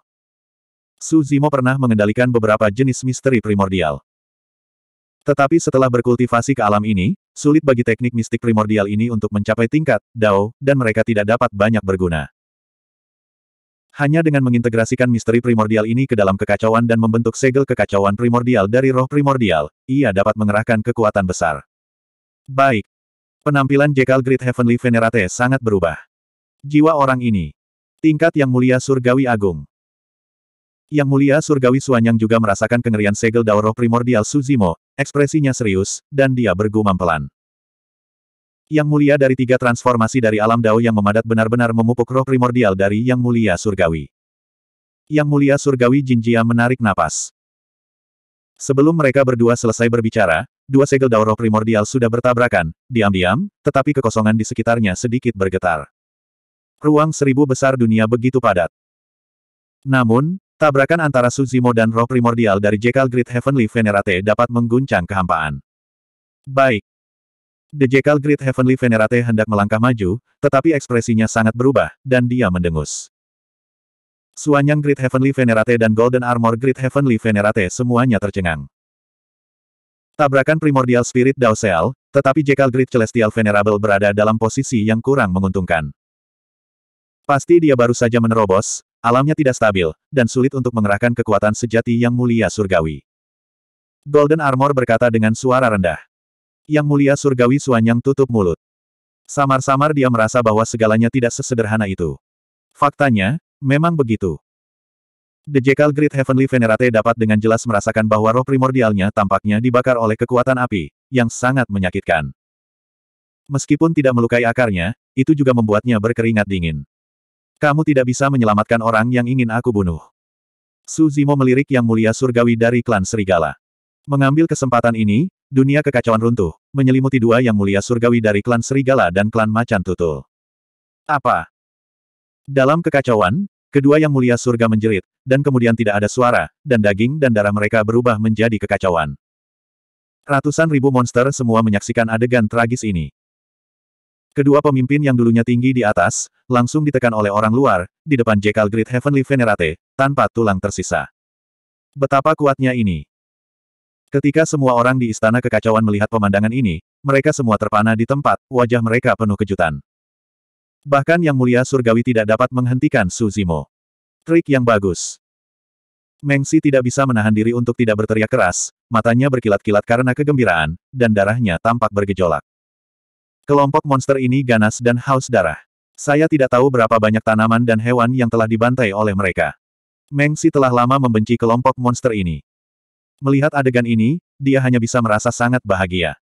Suzimo pernah mengendalikan beberapa jenis misteri primordial. Tetapi setelah berkultivasi ke alam ini, sulit bagi teknik mistik primordial ini untuk mencapai tingkat Dao, dan mereka tidak dapat banyak berguna. Hanya dengan mengintegrasikan misteri primordial ini ke dalam kekacauan dan membentuk segel kekacauan primordial dari roh primordial, ia dapat mengerahkan kekuatan besar. Baik. Penampilan Jekal Great Heavenly Venerate sangat berubah. Jiwa orang ini. Tingkat Yang Mulia Surgawi Agung. Yang Mulia Surgawi Suanyang juga merasakan kengerian segel Dao roh primordial Suzimo, Ekspresinya serius, dan dia bergumam pelan. Yang mulia dari tiga transformasi dari alam dao yang memadat benar-benar memupuk roh primordial dari yang mulia surgawi. Yang mulia surgawi Jinjia menarik napas. Sebelum mereka berdua selesai berbicara, dua segel dao roh primordial sudah bertabrakan, diam-diam, tetapi kekosongan di sekitarnya sedikit bergetar. Ruang seribu besar dunia begitu padat. Namun, Tabrakan antara Suzimo dan roh primordial dari Jekal Great Heavenly Venerate dapat mengguncang kehampaan. Baik. The Jekal Great Heavenly Venerate hendak melangkah maju, tetapi ekspresinya sangat berubah, dan dia mendengus. Suanyang Great Heavenly Venerate dan Golden Armor Great Heavenly Venerate semuanya tercengang. Tabrakan primordial spirit Daosel, tetapi Jekal Great Celestial Venerable berada dalam posisi yang kurang menguntungkan. Pasti dia baru saja menerobos, Alamnya tidak stabil, dan sulit untuk mengerahkan kekuatan sejati yang mulia surgawi. Golden Armor berkata dengan suara rendah. Yang mulia surgawi Suanyang tutup mulut. Samar-samar dia merasa bahwa segalanya tidak sesederhana itu. Faktanya, memang begitu. The Jekyll Great Heavenly Venerate dapat dengan jelas merasakan bahwa roh primordialnya tampaknya dibakar oleh kekuatan api, yang sangat menyakitkan. Meskipun tidak melukai akarnya, itu juga membuatnya berkeringat dingin. Kamu tidak bisa menyelamatkan orang yang ingin aku bunuh. Su Zimo melirik yang mulia surgawi dari klan Serigala. Mengambil kesempatan ini, dunia kekacauan runtuh, menyelimuti dua yang mulia surgawi dari klan Serigala dan klan Macan Tutul. Apa? Dalam kekacauan, kedua yang mulia surga menjerit, dan kemudian tidak ada suara, dan daging dan darah mereka berubah menjadi kekacauan. Ratusan ribu monster semua menyaksikan adegan tragis ini. Kedua pemimpin yang dulunya tinggi di atas, langsung ditekan oleh orang luar, di depan Jekal Great Heavenly Venerate, tanpa tulang tersisa. Betapa kuatnya ini. Ketika semua orang di Istana Kekacauan melihat pemandangan ini, mereka semua terpana di tempat, wajah mereka penuh kejutan. Bahkan Yang Mulia Surgawi tidak dapat menghentikan Suzimo. Trik yang bagus. Mengsi tidak bisa menahan diri untuk tidak berteriak keras, matanya berkilat-kilat karena kegembiraan, dan darahnya tampak bergejolak. Kelompok monster ini ganas dan haus darah. Saya tidak tahu berapa banyak tanaman dan hewan yang telah dibantai oleh mereka. Mengsi telah lama membenci kelompok monster ini. Melihat adegan ini, dia hanya bisa merasa sangat bahagia.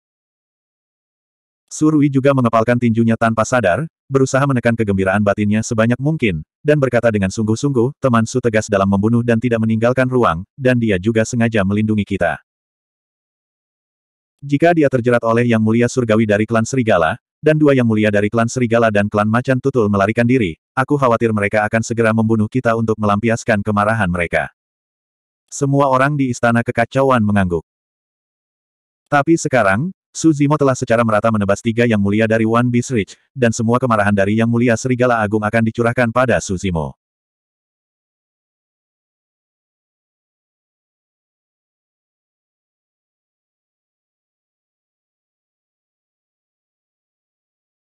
Surui juga mengepalkan tinjunya tanpa sadar, berusaha menekan kegembiraan batinnya sebanyak mungkin, dan berkata dengan sungguh-sungguh, teman Su tegas dalam membunuh dan tidak meninggalkan ruang, dan dia juga sengaja melindungi kita. Jika dia terjerat oleh Yang Mulia Surgawi dari klan Serigala, dan dua yang mulia dari klan Serigala dan klan Macan Tutul melarikan diri, aku khawatir mereka akan segera membunuh kita untuk melampiaskan kemarahan mereka. Semua orang di istana kekacauan mengangguk. Tapi sekarang, Suzimo telah secara merata menebas tiga yang mulia dari One Beast Ridge, dan semua kemarahan dari yang mulia Serigala Agung akan dicurahkan pada Suzimo.